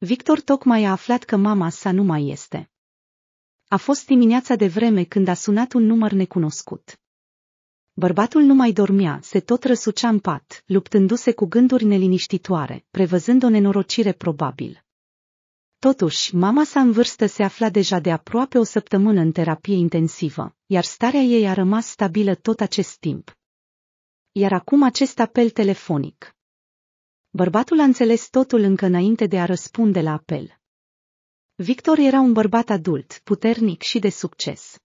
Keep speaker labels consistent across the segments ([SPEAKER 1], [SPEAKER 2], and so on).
[SPEAKER 1] Victor tocmai a aflat că mama sa nu mai este. A fost dimineața de vreme când a sunat un număr necunoscut. Bărbatul nu mai dormea, se tot răsucea în pat, luptându-se cu gânduri neliniștitoare, prevăzând o nenorocire probabil. Totuși, mama sa în vârstă se afla deja de aproape o săptămână în terapie intensivă, iar starea ei a rămas stabilă tot acest timp. Iar acum acest apel telefonic, Bărbatul a înțeles totul încă înainte de a răspunde la apel. Victor era un bărbat adult, puternic și de succes.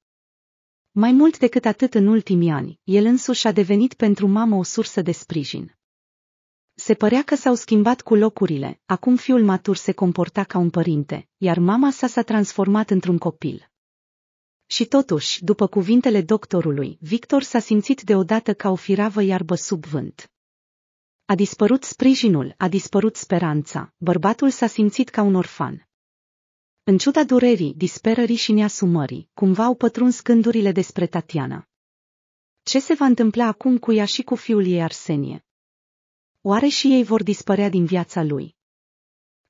[SPEAKER 1] Mai mult decât atât în ultimii ani, el însuși a devenit pentru mamă o sursă de sprijin. Se părea că s-au schimbat cu locurile, acum fiul matur se comporta ca un părinte, iar mama sa s-a transformat într-un copil. Și totuși, după cuvintele doctorului, Victor s-a simțit deodată ca o firavă iarbă sub vânt. A dispărut sprijinul, a dispărut speranța, bărbatul s-a simțit ca un orfan. În ciuda durerii, disperării și neasumării, cumva au pătruns gândurile despre Tatiana. Ce se va întâmpla acum cu ea și cu fiul ei Arsenie? Oare și ei vor dispărea din viața lui?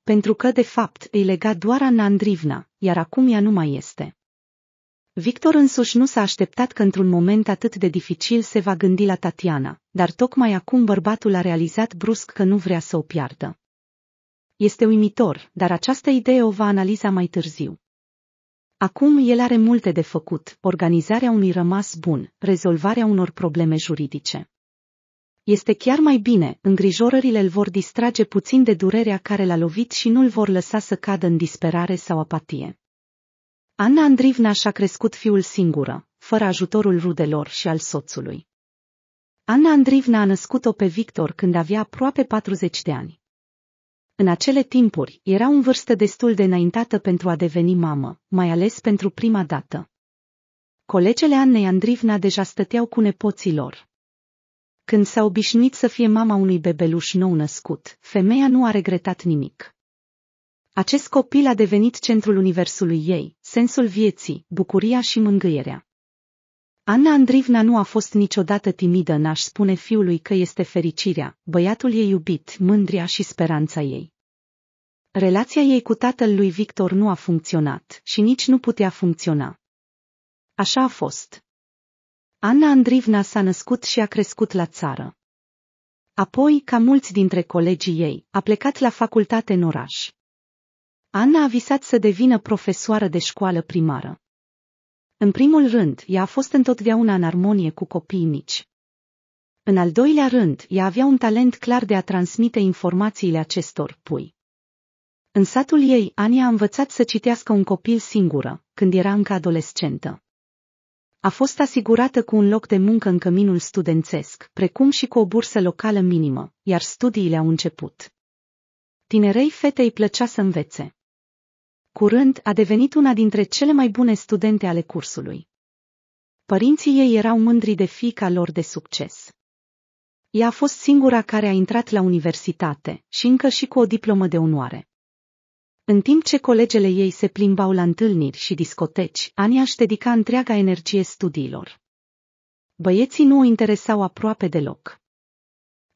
[SPEAKER 1] Pentru că, de fapt, îi lega doar Ana Andrivna, iar acum ea nu mai este. Victor însuși nu s-a așteptat că într-un moment atât de dificil se va gândi la Tatiana, dar tocmai acum bărbatul a realizat brusc că nu vrea să o piardă. Este uimitor, dar această idee o va analiza mai târziu. Acum el are multe de făcut, organizarea unui rămas bun, rezolvarea unor probleme juridice. Este chiar mai bine, îngrijorările îl vor distrage puțin de durerea care l-a lovit și nu-l vor lăsa să cadă în disperare sau apatie. Anna Andrivna și-a crescut fiul singură, fără ajutorul rudelor și al soțului. Anna Andrivna a născut-o pe Victor când avea aproape 40 de ani. În acele timpuri, era un vârstă destul de înaintată pentru a deveni mamă, mai ales pentru prima dată. Colegele Annei Andrivna deja stăteau cu nepoții lor. Când s-a obișnuit să fie mama unui bebeluș nou născut, femeia nu a regretat nimic. Acest copil a devenit centrul universului ei, sensul vieții, bucuria și mângâierea. Anna Andrivna nu a fost niciodată timidă n-aș spune fiului că este fericirea, băiatul ei iubit, mândria și speranța ei. Relația ei cu tatăl lui Victor nu a funcționat și nici nu putea funcționa. Așa a fost. Anna Andrivna s-a născut și a crescut la țară. Apoi, ca mulți dintre colegii ei, a plecat la facultate în oraș. Anna a visat să devină profesoară de școală primară. În primul rând, ea a fost întotdeauna în armonie cu copiii mici. În al doilea rând, ea avea un talent clar de a transmite informațiile acestor pui. În satul ei, Ania a învățat să citească un copil singură, când era încă adolescentă. A fost asigurată cu un loc de muncă în căminul studențesc, precum și cu o bursă locală minimă, iar studiile au început. Tinerei fetei plăcea să învețe. Curând a devenit una dintre cele mai bune studente ale cursului. Părinții ei erau mândri de fica lor de succes. Ea a fost singura care a intrat la universitate și încă și cu o diplomă de onoare. În timp ce colegele ei se plimbau la întâlniri și discoteci, Ania își dedica întreaga energie studiilor. Băieții nu o interesau aproape deloc.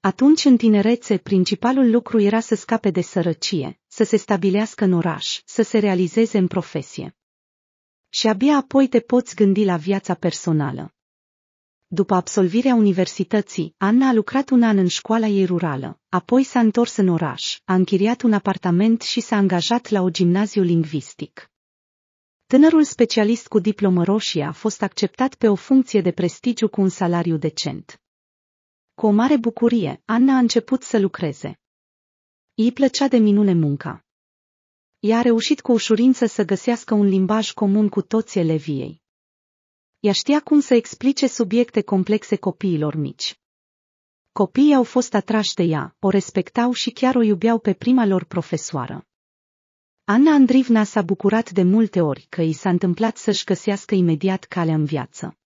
[SPEAKER 1] Atunci, în tinerețe, principalul lucru era să scape de sărăcie să se stabilească în oraș, să se realizeze în profesie. Și abia apoi te poți gândi la viața personală. După absolvirea universității, Anna a lucrat un an în școala ei rurală, apoi s-a întors în oraș, a închiriat un apartament și s-a angajat la o gimnaziu lingvistic. Tânărul specialist cu diplomă roșie a fost acceptat pe o funcție de prestigiu cu un salariu decent. Cu o mare bucurie, Anna a început să lucreze. Îi plăcea de minune munca. Ea a reușit cu ușurință să găsească un limbaj comun cu toți elevii ei. Ea știa cum să explice subiecte complexe copiilor mici. Copiii au fost atrași de ea, o respectau și chiar o iubeau pe prima lor profesoară. Anna Andrivna s-a bucurat de multe ori că i s-a întâmplat să-și găsească imediat calea în viață.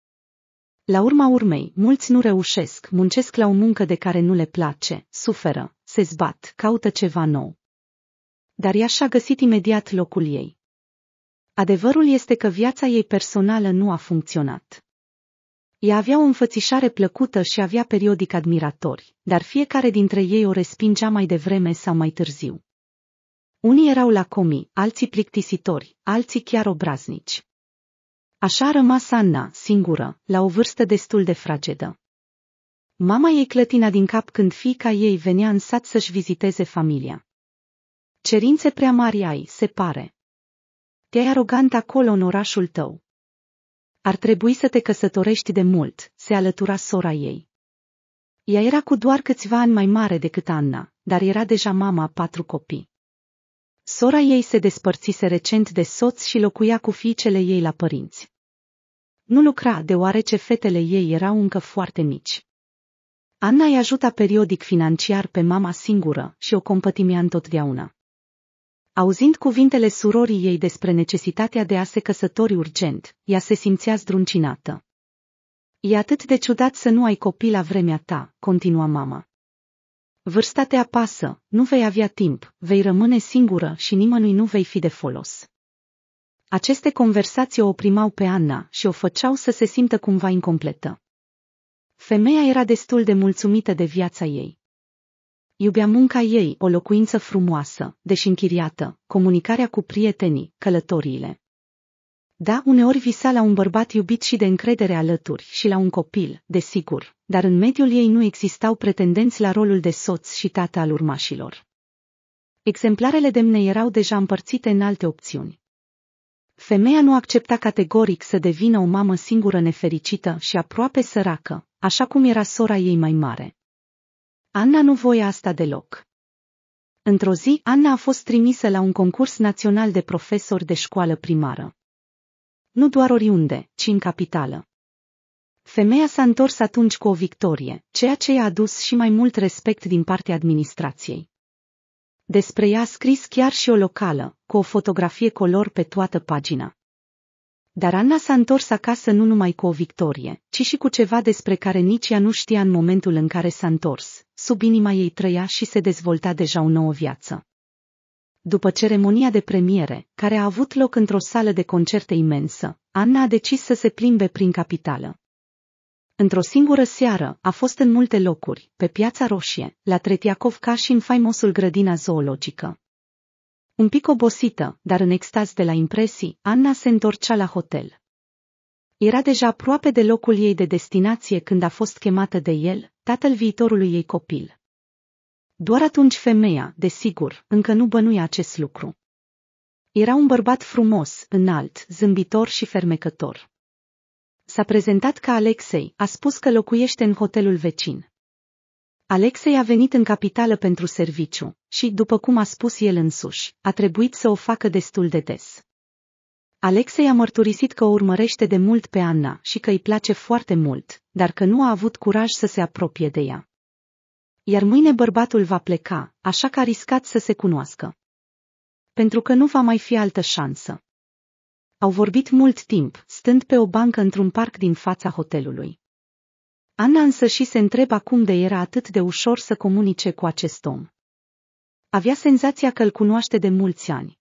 [SPEAKER 1] La urma urmei, mulți nu reușesc, muncesc la o muncă de care nu le place, suferă, se zbat, caută ceva nou. Dar ea și-a găsit imediat locul ei. Adevărul este că viața ei personală nu a funcționat. Ea avea o înfățișare plăcută și avea periodic admiratori, dar fiecare dintre ei o respingea mai devreme sau mai târziu. Unii erau lacomii, alții plictisitori, alții chiar obraznici. Așa a rămas Anna, singură, la o vârstă destul de fragedă. Mama ei clătina din cap când fiica ei venea în sat să-și viziteze familia. Cerințe prea mari ai, se pare. Te-ai arogant acolo în orașul tău. Ar trebui să te căsătorești de mult, se alătura sora ei. Ea era cu doar câțiva ani mai mare decât Anna, dar era deja mama a patru copii. Sora ei se despărțise recent de soț și locuia cu fiicele ei la părinți. Nu lucra deoarece fetele ei erau încă foarte mici. Anna îi ajuta periodic financiar pe mama singură și o compătimea întotdeauna. Auzind cuvintele surorii ei despre necesitatea de a se căsători urgent, ea se simțea zdruncinată. E atât de ciudat să nu ai copii la vremea ta, continua mama. Vârsta te apasă, nu vei avea timp, vei rămâne singură și nimănui nu vei fi de folos. Aceste conversații o oprimau pe Anna și o făceau să se simtă cumva incompletă. Femeia era destul de mulțumită de viața ei. Iubea munca ei, o locuință frumoasă, deși închiriată, comunicarea cu prietenii, călătoriile. Da, uneori visa la un bărbat iubit și de încredere alături și la un copil, desigur, dar în mediul ei nu existau pretendenți la rolul de soț și tată al urmașilor. Exemplarele demne erau deja împărțite în alte opțiuni. Femeia nu accepta categoric să devină o mamă singură nefericită și aproape săracă, așa cum era sora ei mai mare. Anna nu voia asta deloc. Într-o zi, Anna a fost trimisă la un concurs național de profesori de școală primară. Nu doar oriunde, ci în capitală. Femeia s-a întors atunci cu o victorie, ceea ce i-a adus și mai mult respect din partea administrației. Despre ea a scris chiar și o locală, cu o fotografie color pe toată pagina. Dar Anna s-a întors acasă nu numai cu o victorie, ci și cu ceva despre care nici ea nu știa în momentul în care s-a întors. Sub inima ei trăia și se dezvolta deja o nouă viață. După ceremonia de premiere, care a avut loc într-o sală de concerte imensă, Anna a decis să se plimbe prin capitală. Într-o singură seară, a fost în multe locuri, pe Piața Roșie, la Tretiakov și în faimosul grădina zoologică. Un pic obosită, dar în extaz de la impresii, Anna se întorcea la hotel. Era deja aproape de locul ei de destinație când a fost chemată de el, tatăl viitorului ei copil. Doar atunci femeia, desigur, încă nu bănuia acest lucru. Era un bărbat frumos, înalt, zâmbitor și fermecător. S-a prezentat ca Alexei, a spus că locuiește în hotelul vecin. Alexei a venit în capitală pentru serviciu și, după cum a spus el însuși, a trebuit să o facă destul de des. Alexei a mărturisit că o urmărește de mult pe Anna și că îi place foarte mult, dar că nu a avut curaj să se apropie de ea. Iar mâine bărbatul va pleca, așa că a riscat să se cunoască. Pentru că nu va mai fi altă șansă. Au vorbit mult timp, stând pe o bancă într-un parc din fața hotelului. Ana însă și se întreba cum de era atât de ușor să comunice cu acest om. Avea senzația că îl cunoaște de mulți ani.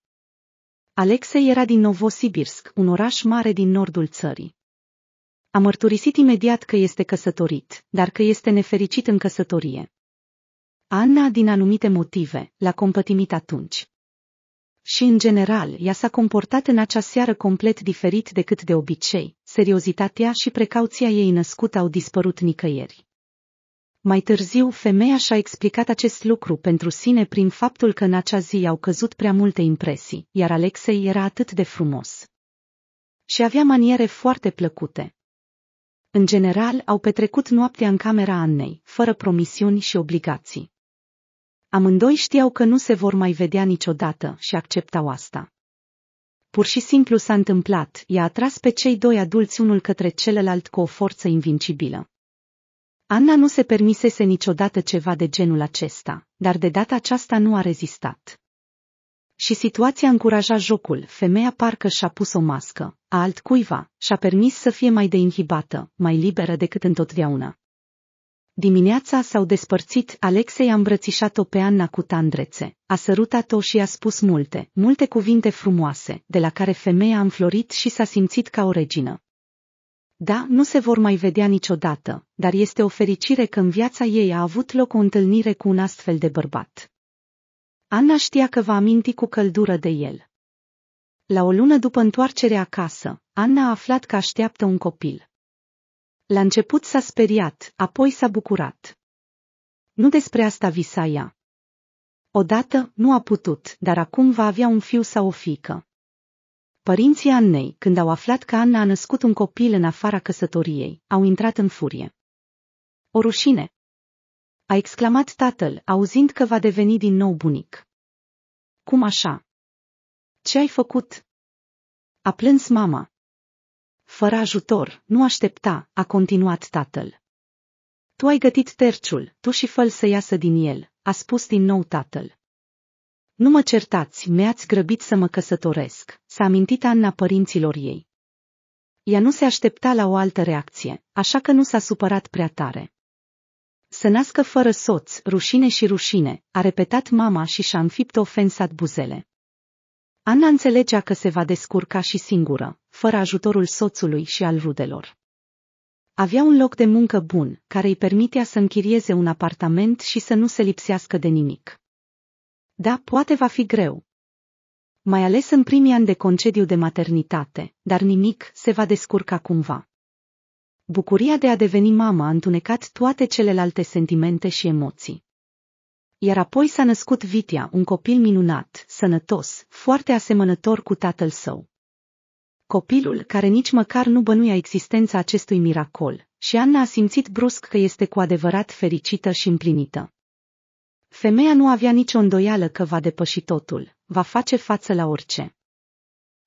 [SPEAKER 1] Alexei era din Novosibirsk, un oraș mare din nordul țării. A mărturisit imediat că este căsătorit, dar că este nefericit în căsătorie. Anna, din anumite motive, l-a compătimit atunci. Și, în general, ea s-a comportat în acea seară complet diferit decât de obicei seriozitatea și precauția ei născută au dispărut nicăieri. Mai târziu, femeia și-a explicat acest lucru pentru sine prin faptul că în acea zi au căzut prea multe impresii, iar Alexei era atât de frumos. Și avea maniere foarte plăcute. În general, au petrecut noaptea în camera Annei, fără promisiuni și obligații. Amândoi știau că nu se vor mai vedea niciodată și acceptau asta pur și simplu s-a întâmplat, i-a atras pe cei doi adulți unul către celălalt cu o forță invincibilă. Anna nu se permisese niciodată ceva de genul acesta, dar de data aceasta nu a rezistat. Și situația încuraja jocul, femeia parcă și-a pus o mască, a altcuiva, și-a permis să fie mai de inhibată, mai liberă decât întotdeauna. Dimineața s-au despărțit, Alexei a îmbrățișat-o pe Anna cu tandrețe, a sărutat-o și a spus multe, multe cuvinte frumoase, de la care femeia a înflorit și s-a simțit ca o regină. Da, nu se vor mai vedea niciodată, dar este o fericire că în viața ei a avut loc o întâlnire cu un astfel de bărbat. Anna știa că va aminti cu căldură de el. La o lună după întoarcerea acasă, Anna a aflat că așteaptă un copil. La început s-a speriat, apoi s-a bucurat. Nu despre asta visa ea. Odată nu a putut, dar acum va avea un fiu sau o fică. Părinții Annei, când au aflat că Anna a născut un copil în afara căsătoriei, au intrat în furie. O rușine! A exclamat tatăl, auzind că va deveni din nou bunic. Cum așa? Ce ai făcut? A plâns mama fără ajutor, nu aștepta, a continuat tatăl. Tu ai gătit terciul, tu și făl să iasă din el, a spus din nou tatăl. Nu mă certați, mi-ați grăbit să mă căsătoresc, s-a amintit Anna părinților ei. Ea nu se aștepta la o altă reacție, așa că nu s-a supărat prea tare. Să nască fără soț, rușine și rușine, a repetat mama și și-a înfipt ofensat buzele. Anna înțelegea că se va descurca și singură, fără ajutorul soțului și al rudelor. Avea un loc de muncă bun, care îi permitea să închirieze un apartament și să nu se lipsească de nimic. Da, poate va fi greu. Mai ales în primii ani de concediu de maternitate, dar nimic se va descurca cumva. Bucuria de a deveni mama a întunecat toate celelalte sentimente și emoții. Iar apoi s-a născut Vitia, un copil minunat, sănătos, foarte asemănător cu tatăl său copilul care nici măcar nu bănuia existența acestui miracol, și Anna a simțit brusc că este cu adevărat fericită și împlinită. Femeia nu avea nicio îndoială că va depăși totul, va face față la orice.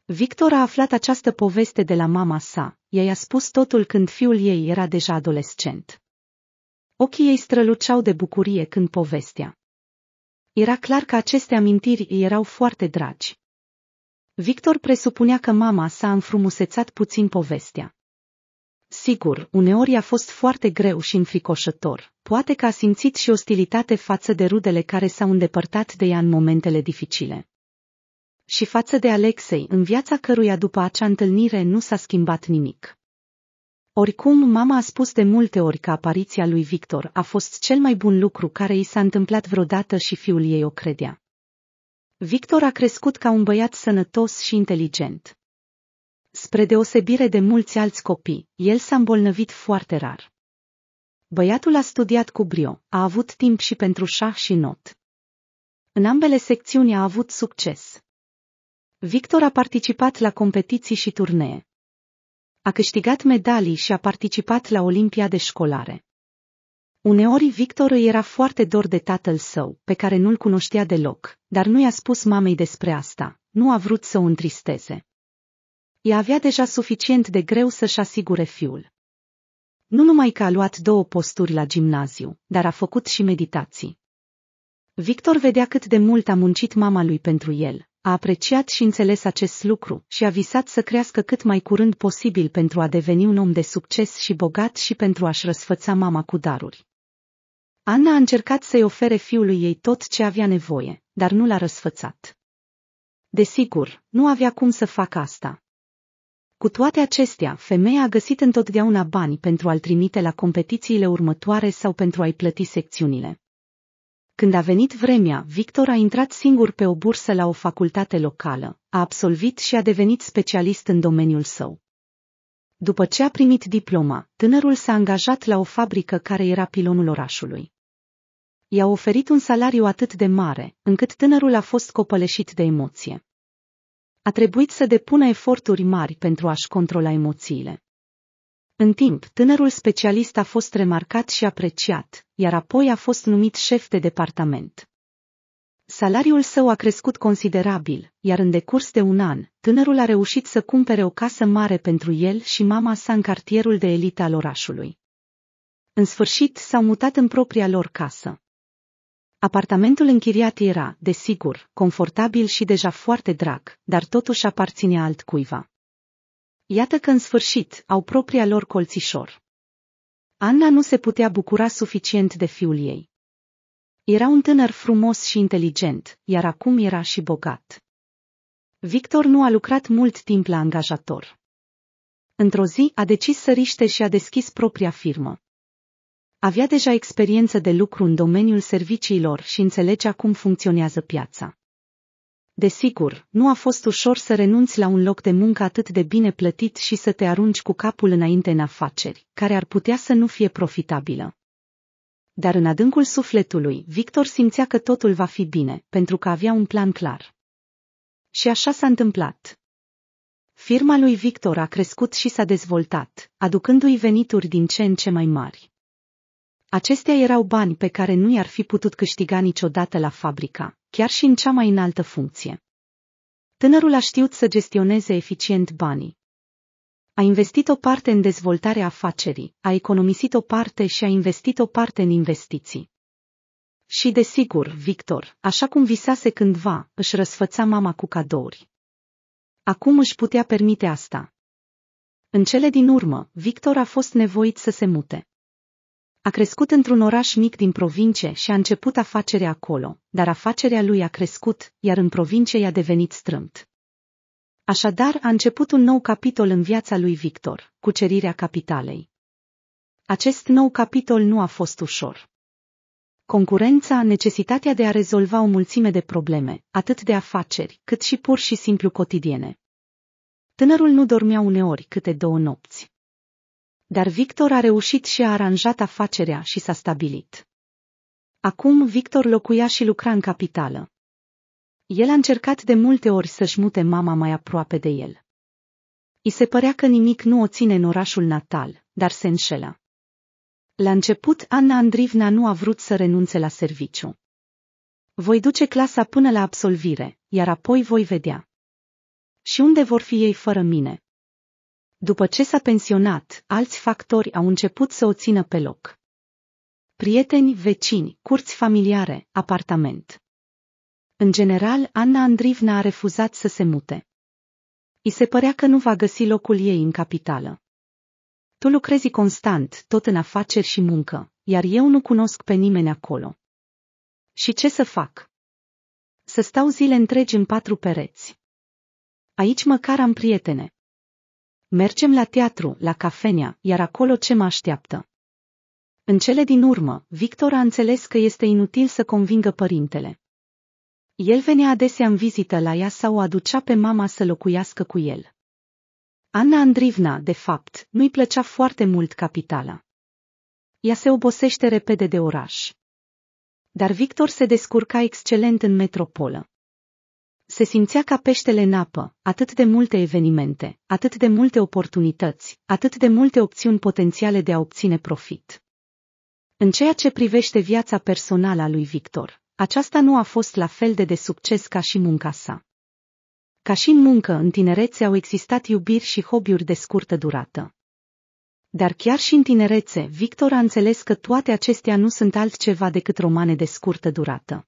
[SPEAKER 1] Victor a aflat această poveste de la mama sa, ea i-a spus totul când fiul ei era deja adolescent. Ochii ei străluceau de bucurie când povestea. Era clar că aceste amintiri erau foarte dragi. Victor presupunea că mama s-a înfrumusețat puțin povestea. Sigur, uneori a fost foarte greu și înfricoșător, poate că a simțit și ostilitate față de rudele care s-au îndepărtat de ea în momentele dificile. Și față de Alexei, în viața căruia după acea întâlnire nu s-a schimbat nimic. Oricum, mama a spus de multe ori că apariția lui Victor a fost cel mai bun lucru care i s-a întâmplat vreodată și fiul ei o credea. Victor a crescut ca un băiat sănătos și inteligent. Spre deosebire de mulți alți copii, el s-a îmbolnăvit foarte rar. Băiatul a studiat cu brio, a avut timp și pentru șah și not. În ambele secțiuni a avut succes. Victor a participat la competiții și turnee. A câștigat medalii și a participat la olimpiade școlare. Uneori Victor îi era foarte dor de tatăl său, pe care nu-l cunoștea deloc, dar nu i-a spus mamei despre asta, nu a vrut să o întristeze. Ea avea deja suficient de greu să-și asigure fiul. Nu numai că a luat două posturi la gimnaziu, dar a făcut și meditații. Victor vedea cât de mult a muncit mama lui pentru el, a apreciat și înțeles acest lucru și a visat să crească cât mai curând posibil pentru a deveni un om de succes și bogat și pentru a-și răsfăța mama cu daruri. Ana a încercat să-i ofere fiului ei tot ce avea nevoie, dar nu l-a răsfățat. Desigur, nu avea cum să facă asta. Cu toate acestea, femeia a găsit întotdeauna bani pentru a-l trimite la competițiile următoare sau pentru a-i plăti secțiunile. Când a venit vremea, Victor a intrat singur pe o bursă la o facultate locală, a absolvit și a devenit specialist în domeniul său. După ce a primit diploma, tânărul s-a angajat la o fabrică care era pilonul orașului i-a oferit un salariu atât de mare, încât tânărul a fost copăleșit de emoție. A trebuit să depună eforturi mari pentru a-și controla emoțiile. În timp, tânărul specialist a fost remarcat și apreciat, iar apoi a fost numit șef de departament. Salariul său a crescut considerabil, iar în decurs de un an, tânărul a reușit să cumpere o casă mare pentru el și mama sa în cartierul de elită al orașului. În sfârșit s-au mutat în propria lor casă. Apartamentul închiriat era, desigur, confortabil și deja foarte drag, dar totuși aparținea altcuiva. Iată că în sfârșit au propria lor colțișor. Anna nu se putea bucura suficient de fiul ei. Era un tânăr frumos și inteligent, iar acum era și bogat. Victor nu a lucrat mult timp la angajator. Într-o zi a decis să riște și a deschis propria firmă. Avea deja experiență de lucru în domeniul serviciilor și înțelegea cum funcționează piața. Desigur, nu a fost ușor să renunți la un loc de muncă atât de bine plătit și să te arunci cu capul înainte în afaceri, care ar putea să nu fie profitabilă. Dar în adâncul sufletului, Victor simțea că totul va fi bine, pentru că avea un plan clar. Și așa s-a întâmplat. Firma lui Victor a crescut și s-a dezvoltat, aducându-i venituri din ce în ce mai mari. Acestea erau bani pe care nu i-ar fi putut câștiga niciodată la fabrica, chiar și în cea mai înaltă funcție. Tânărul a știut să gestioneze eficient banii. A investit o parte în dezvoltarea afacerii, a economisit o parte și a investit o parte în investiții. Și desigur, Victor, așa cum visase cândva, își răsfăța mama cu cadouri. Acum își putea permite asta. În cele din urmă, Victor a fost nevoit să se mute. A crescut într-un oraș mic din provincie și a început afacerea acolo, dar afacerea lui a crescut, iar în provincie i-a devenit strâmt. Așadar a început un nou capitol în viața lui Victor, cucerirea capitalei. Acest nou capitol nu a fost ușor. Concurența, necesitatea de a rezolva o mulțime de probleme, atât de afaceri, cât și pur și simplu cotidiene. Tânărul nu dormea uneori câte două nopți. Dar Victor a reușit și a aranjat afacerea și s-a stabilit. Acum Victor locuia și lucra în capitală. El a încercat de multe ori să-și mute mama mai aproape de el. I se părea că nimic nu o ține în orașul natal, dar se înșela. La început, Anna Andrivna nu a vrut să renunțe la serviciu. Voi duce clasa până la absolvire, iar apoi voi vedea. Și unde vor fi ei fără mine? După ce s-a pensionat, alți factori au început să o țină pe loc. Prieteni, vecini, curți familiare, apartament. În general, Anna Andrivna a refuzat să se mute. I se părea că nu va găsi locul ei în capitală. Tu lucrezi constant, tot în afaceri și muncă, iar eu nu cunosc pe nimeni acolo. Și ce să fac? Să stau zile întregi în patru pereți. Aici măcar am prietene. Mergem la teatru, la cafenea, iar acolo ce mă așteaptă? În cele din urmă, Victor a înțeles că este inutil să convingă părintele. El venea adesea în vizită la ea sau o aducea pe mama să locuiască cu el. Anna Andrivna, de fapt, nu-i plăcea foarte mult capitala. Ea se obosește repede de oraș. Dar Victor se descurca excelent în metropolă se simțea ca peștele în apă, atât de multe evenimente, atât de multe oportunități, atât de multe opțiuni potențiale de a obține profit. În ceea ce privește viața personală a lui Victor, aceasta nu a fost la fel de de succes ca și munca sa. Ca și în muncă, în tinerețe au existat iubiri și hobby-uri de scurtă durată. Dar chiar și în tinerețe, Victor a înțeles că toate acestea nu sunt altceva decât romane de scurtă durată.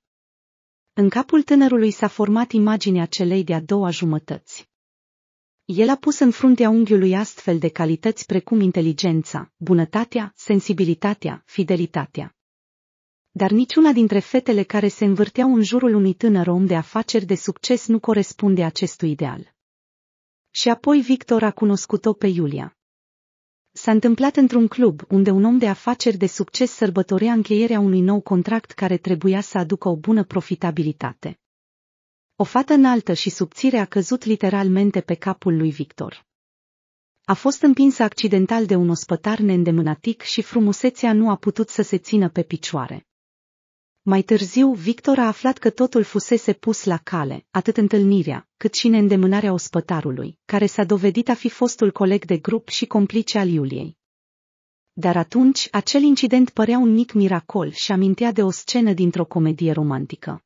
[SPEAKER 1] În capul tânărului s-a format imaginea celei de-a doua jumătăți. El a pus în fruntea unghiului astfel de calități precum inteligența, bunătatea, sensibilitatea, fidelitatea. Dar niciuna dintre fetele care se învârteau în jurul unui tânăr om de afaceri de succes nu corespunde acestui ideal. Și apoi Victor a cunoscut-o pe Iulia. S-a întâmplat într-un club unde un om de afaceri de succes sărbătorea încheierea unui nou contract care trebuia să aducă o bună profitabilitate. O fată înaltă și subțire a căzut literalmente pe capul lui Victor. A fost împinsă accidental de un ospătar neîndemânatic și frumusețea nu a putut să se țină pe picioare. Mai târziu, Victor a aflat că totul fusese pus la cale, atât întâlnirea, cât și neîndemânarea ospătarului, care s-a dovedit a fi fostul coleg de grup și complice al Iuliei. Dar atunci, acel incident părea un mic miracol și amintea de o scenă dintr-o comedie romantică.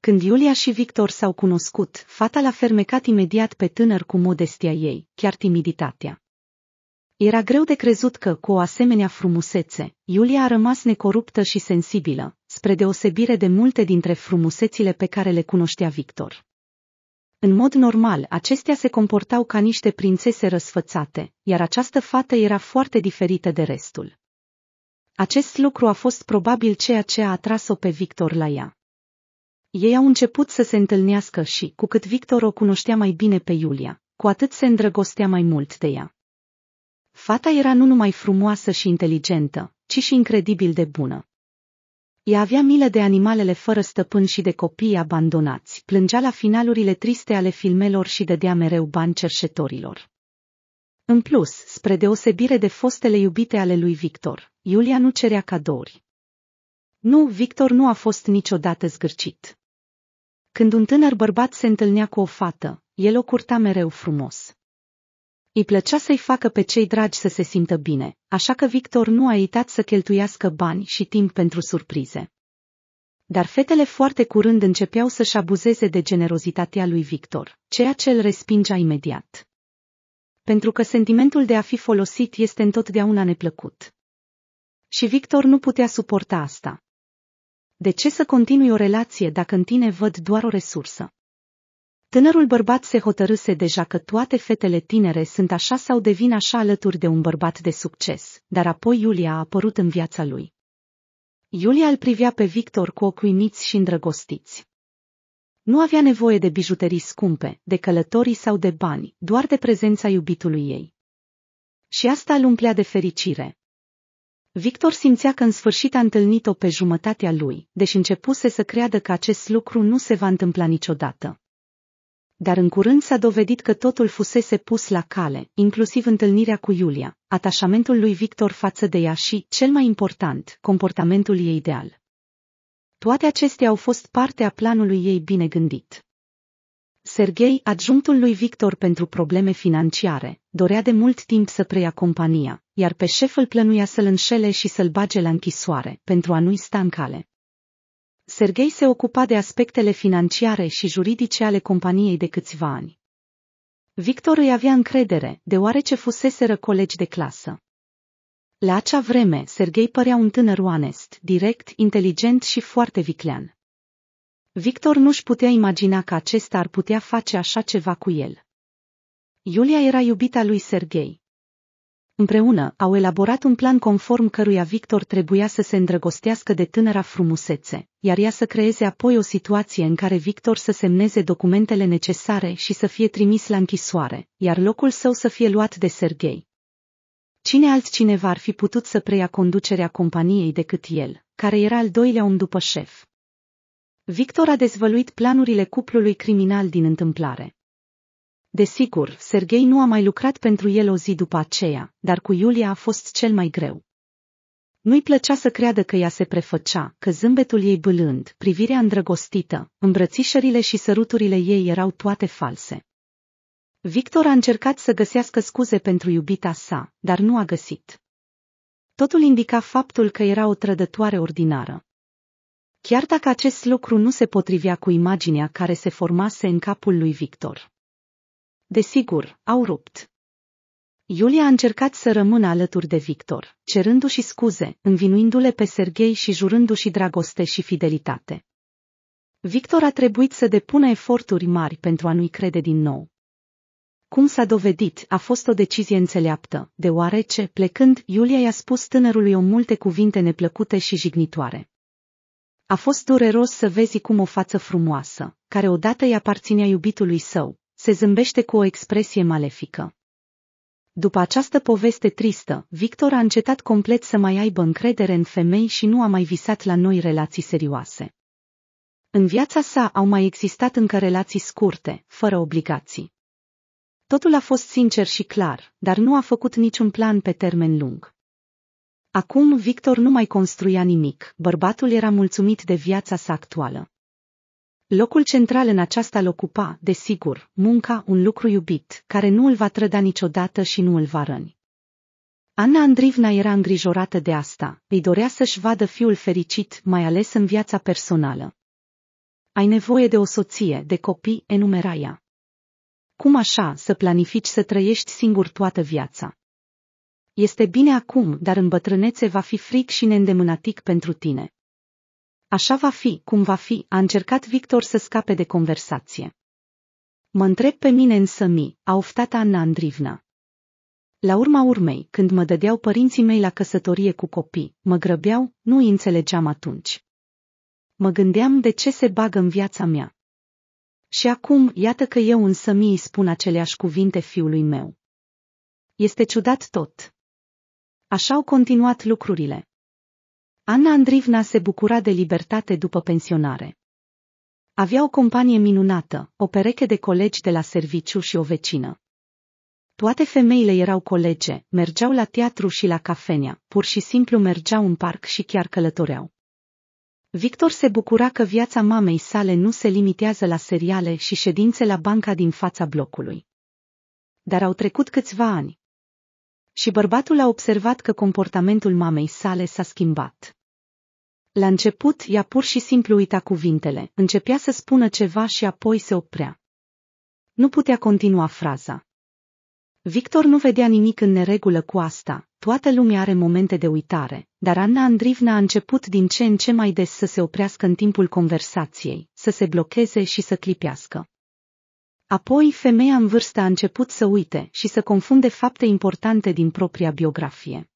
[SPEAKER 1] Când Iulia și Victor s-au cunoscut, fata l-a fermecat imediat pe tânăr cu modestia ei, chiar timiditatea. Era greu de crezut că, cu o asemenea frumusețe, Iulia a rămas necoruptă și sensibilă, spre deosebire de multe dintre frumusețile pe care le cunoștea Victor. În mod normal, acestea se comportau ca niște prințese răsfățate, iar această fată era foarte diferită de restul. Acest lucru a fost probabil ceea ce a atras-o pe Victor la ea. Ei au început să se întâlnească și, cu cât Victor o cunoștea mai bine pe Iulia, cu atât se îndrăgostea mai mult de ea. Fata era nu numai frumoasă și inteligentă, ci și incredibil de bună. Ea avea milă de animalele fără stăpân și de copii abandonați, plângea la finalurile triste ale filmelor și dădea mereu bani cerșetorilor. În plus, spre deosebire de fostele iubite ale lui Victor, Iulia nu cerea cadouri. Nu, Victor nu a fost niciodată zgârcit. Când un tânăr bărbat se întâlnea cu o fată, el o curta mereu frumos. Îi plăcea să-i facă pe cei dragi să se simtă bine, așa că Victor nu a uitat să cheltuiască bani și timp pentru surprize. Dar fetele foarte curând începeau să-și abuzeze de generozitatea lui Victor, ceea ce îl respingea imediat. Pentru că sentimentul de a fi folosit este întotdeauna neplăcut. Și Victor nu putea suporta asta. De ce să continui o relație dacă în tine văd doar o resursă? Tânărul bărbat se hotărâse deja că toate fetele tinere sunt așa sau devin așa alături de un bărbat de succes, dar apoi Iulia a apărut în viața lui. Iulia îl privea pe Victor cu ochi uimiți și îndrăgostiți. Nu avea nevoie de bijuterii scumpe, de călătorii sau de bani, doar de prezența iubitului ei. Și asta îl umplea de fericire. Victor simțea că în sfârșit a întâlnit-o pe jumătatea lui, deși începuse să creadă că acest lucru nu se va întâmpla niciodată. Dar în curând s-a dovedit că totul fusese pus la cale, inclusiv întâlnirea cu Iulia, atașamentul lui Victor față de ea și, cel mai important, comportamentul ei ideal. Toate acestea au fost parte a planului ei bine gândit. Sergei, adjunctul lui Victor pentru probleme financiare, dorea de mult timp să preia compania, iar pe șef îl plănuia să-l înșele și să-l bage la închisoare, pentru a nu-i sta în cale. Sergei se ocupa de aspectele financiare și juridice ale companiei de câțiva ani. Victor îi avea încredere, deoarece fuseseră colegi de clasă. La acea vreme, Sergei părea un tânăr onest, direct, inteligent și foarte viclean. Victor nu-și putea imagina că acesta ar putea face așa ceva cu el. Iulia era iubita lui Sergei, Împreună au elaborat un plan conform căruia Victor trebuia să se îndrăgostească de tânăra frumusețe, iar ea să creeze apoi o situație în care Victor să semneze documentele necesare și să fie trimis la închisoare, iar locul său să fie luat de Serghei. Cine altcineva ar fi putut să preia conducerea companiei decât el, care era al doilea om după șef? Victor a dezvăluit planurile cuplului criminal din întâmplare, Desigur, Sergei nu a mai lucrat pentru el o zi după aceea, dar cu Iulia a fost cel mai greu. Nu-i plăcea să creadă că ea se prefăcea, că zâmbetul ei bâlând, privirea îndrăgostită, îmbrățișările și săruturile ei erau toate false. Victor a încercat să găsească scuze pentru iubita sa, dar nu a găsit. Totul indica faptul că era o trădătoare ordinară. Chiar dacă acest lucru nu se potrivea cu imaginea care se formase în capul lui Victor. Desigur, au rupt. Iulia a încercat să rămână alături de Victor, cerându-și scuze, învinuindu-le pe Serghei și jurându-și dragoste și fidelitate. Victor a trebuit să depună eforturi mari pentru a nu-i crede din nou. Cum s-a dovedit, a fost o decizie înțeleaptă, deoarece, plecând, Iulia i-a spus tânărului o multe cuvinte neplăcute și jignitoare. A fost dureros să vezi cum o față frumoasă, care odată i aparținea iubitului său, se zâmbește cu o expresie malefică. După această poveste tristă, Victor a încetat complet să mai aibă încredere în femei și nu a mai visat la noi relații serioase. În viața sa au mai existat încă relații scurte, fără obligații. Totul a fost sincer și clar, dar nu a făcut niciun plan pe termen lung. Acum Victor nu mai construia nimic, bărbatul era mulțumit de viața sa actuală. Locul central în aceasta îl ocupa, desigur, munca, un lucru iubit, care nu îl va trăda niciodată și nu îl va răni. Ana Andrivna era îngrijorată de asta, îi dorea să-și vadă fiul fericit, mai ales în viața personală. Ai nevoie de o soție, de copii, enumera ea. Cum așa să planifici să trăiești singur toată viața? Este bine acum, dar în bătrânețe va fi fric și neîndemânatic pentru tine. Așa va fi, cum va fi, a încercat Victor să scape de conversație. Mă întreb pe mine însă mi, a oftat Anna Andrivna. La urma urmei, când mă dădeau părinții mei la căsătorie cu copii, mă grăbeau, nu îi înțelegeam atunci. Mă gândeam de ce se bagă în viața mea. Și acum, iată că eu însă mi îi spun aceleași cuvinte fiului meu. Este ciudat tot. Așa au continuat lucrurile, Anna Andrivna se bucura de libertate după pensionare. Avea o companie minunată, o pereche de colegi de la serviciu și o vecină. Toate femeile erau colege, mergeau la teatru și la cafenea, pur și simplu mergeau în parc și chiar călătoreau. Victor se bucura că viața mamei sale nu se limitează la seriale și ședințe la banca din fața blocului. Dar au trecut câțiva ani, și bărbatul a observat că comportamentul mamei sale s-a schimbat. La început ea pur și simplu uita cuvintele, începea să spună ceva și apoi se oprea. Nu putea continua fraza. Victor nu vedea nimic în neregulă cu asta, toată lumea are momente de uitare, dar Anna Andrivna a început din ce în ce mai des să se oprească în timpul conversației, să se blocheze și să clipească. Apoi femeia în vârstă a început să uite și să confunde fapte importante din propria biografie.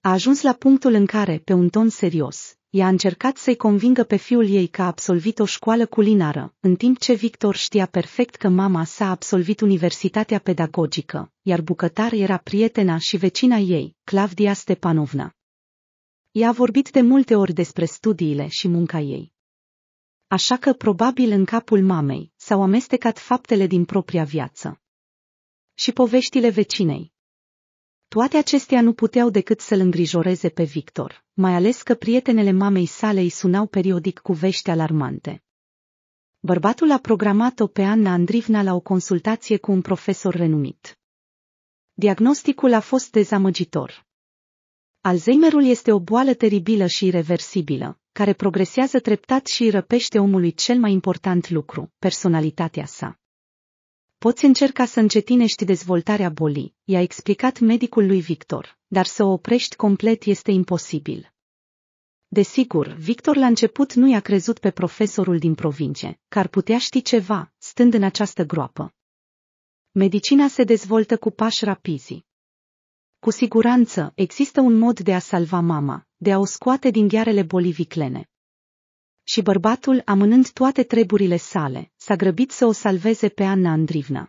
[SPEAKER 1] A ajuns la punctul în care, pe un ton serios, ea a încercat să-i convingă pe fiul ei că a absolvit o școală culinară, în timp ce Victor știa perfect că mama s a absolvit universitatea pedagogică, iar bucătar era prietena și vecina ei, Clavdia Stepanovna. Ea a vorbit de multe ori despre studiile și munca ei așa că probabil în capul mamei s-au amestecat faptele din propria viață. Și poveștile vecinei. Toate acestea nu puteau decât să-l îngrijoreze pe Victor, mai ales că prietenele mamei sale îi sunau periodic cu vești alarmante. Bărbatul a programat-o pe Anna Andrivna la o consultație cu un profesor renumit. Diagnosticul a fost dezamăgitor. Alzheimerul este o boală teribilă și irreversibilă, care progresează treptat și îi răpește omului cel mai important lucru, personalitatea sa. Poți încerca să încetinești dezvoltarea bolii, i-a explicat medicul lui Victor, dar să o oprești complet este imposibil. Desigur, Victor la început nu i-a crezut pe profesorul din provincie, că ar putea ști ceva, stând în această groapă. Medicina se dezvoltă cu pași rapizi. Cu siguranță, există un mod de a salva mama, de a o scoate din ghearele bolii viclene. Și bărbatul, amânând toate treburile sale, s-a grăbit să o salveze pe Anna Andrivna.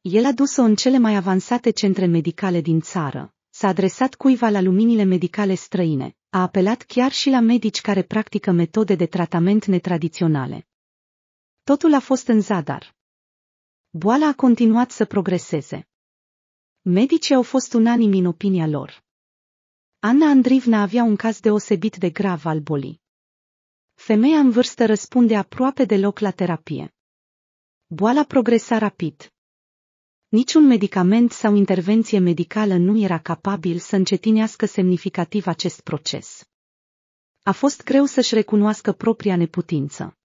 [SPEAKER 1] El a dus-o în cele mai avansate centre medicale din țară, s-a adresat cuiva la luminile medicale străine, a apelat chiar și la medici care practică metode de tratament netradiționale. Totul a fost în zadar. Boala a continuat să progreseze. Medicii au fost unanimi în opinia lor. Ana Andrivna avea un caz deosebit de grav al bolii. Femeia în vârstă răspunde aproape deloc la terapie. Boala progresa rapid. Niciun medicament sau intervenție medicală nu era capabil să încetinească semnificativ acest proces. A fost greu să-și recunoască propria neputință.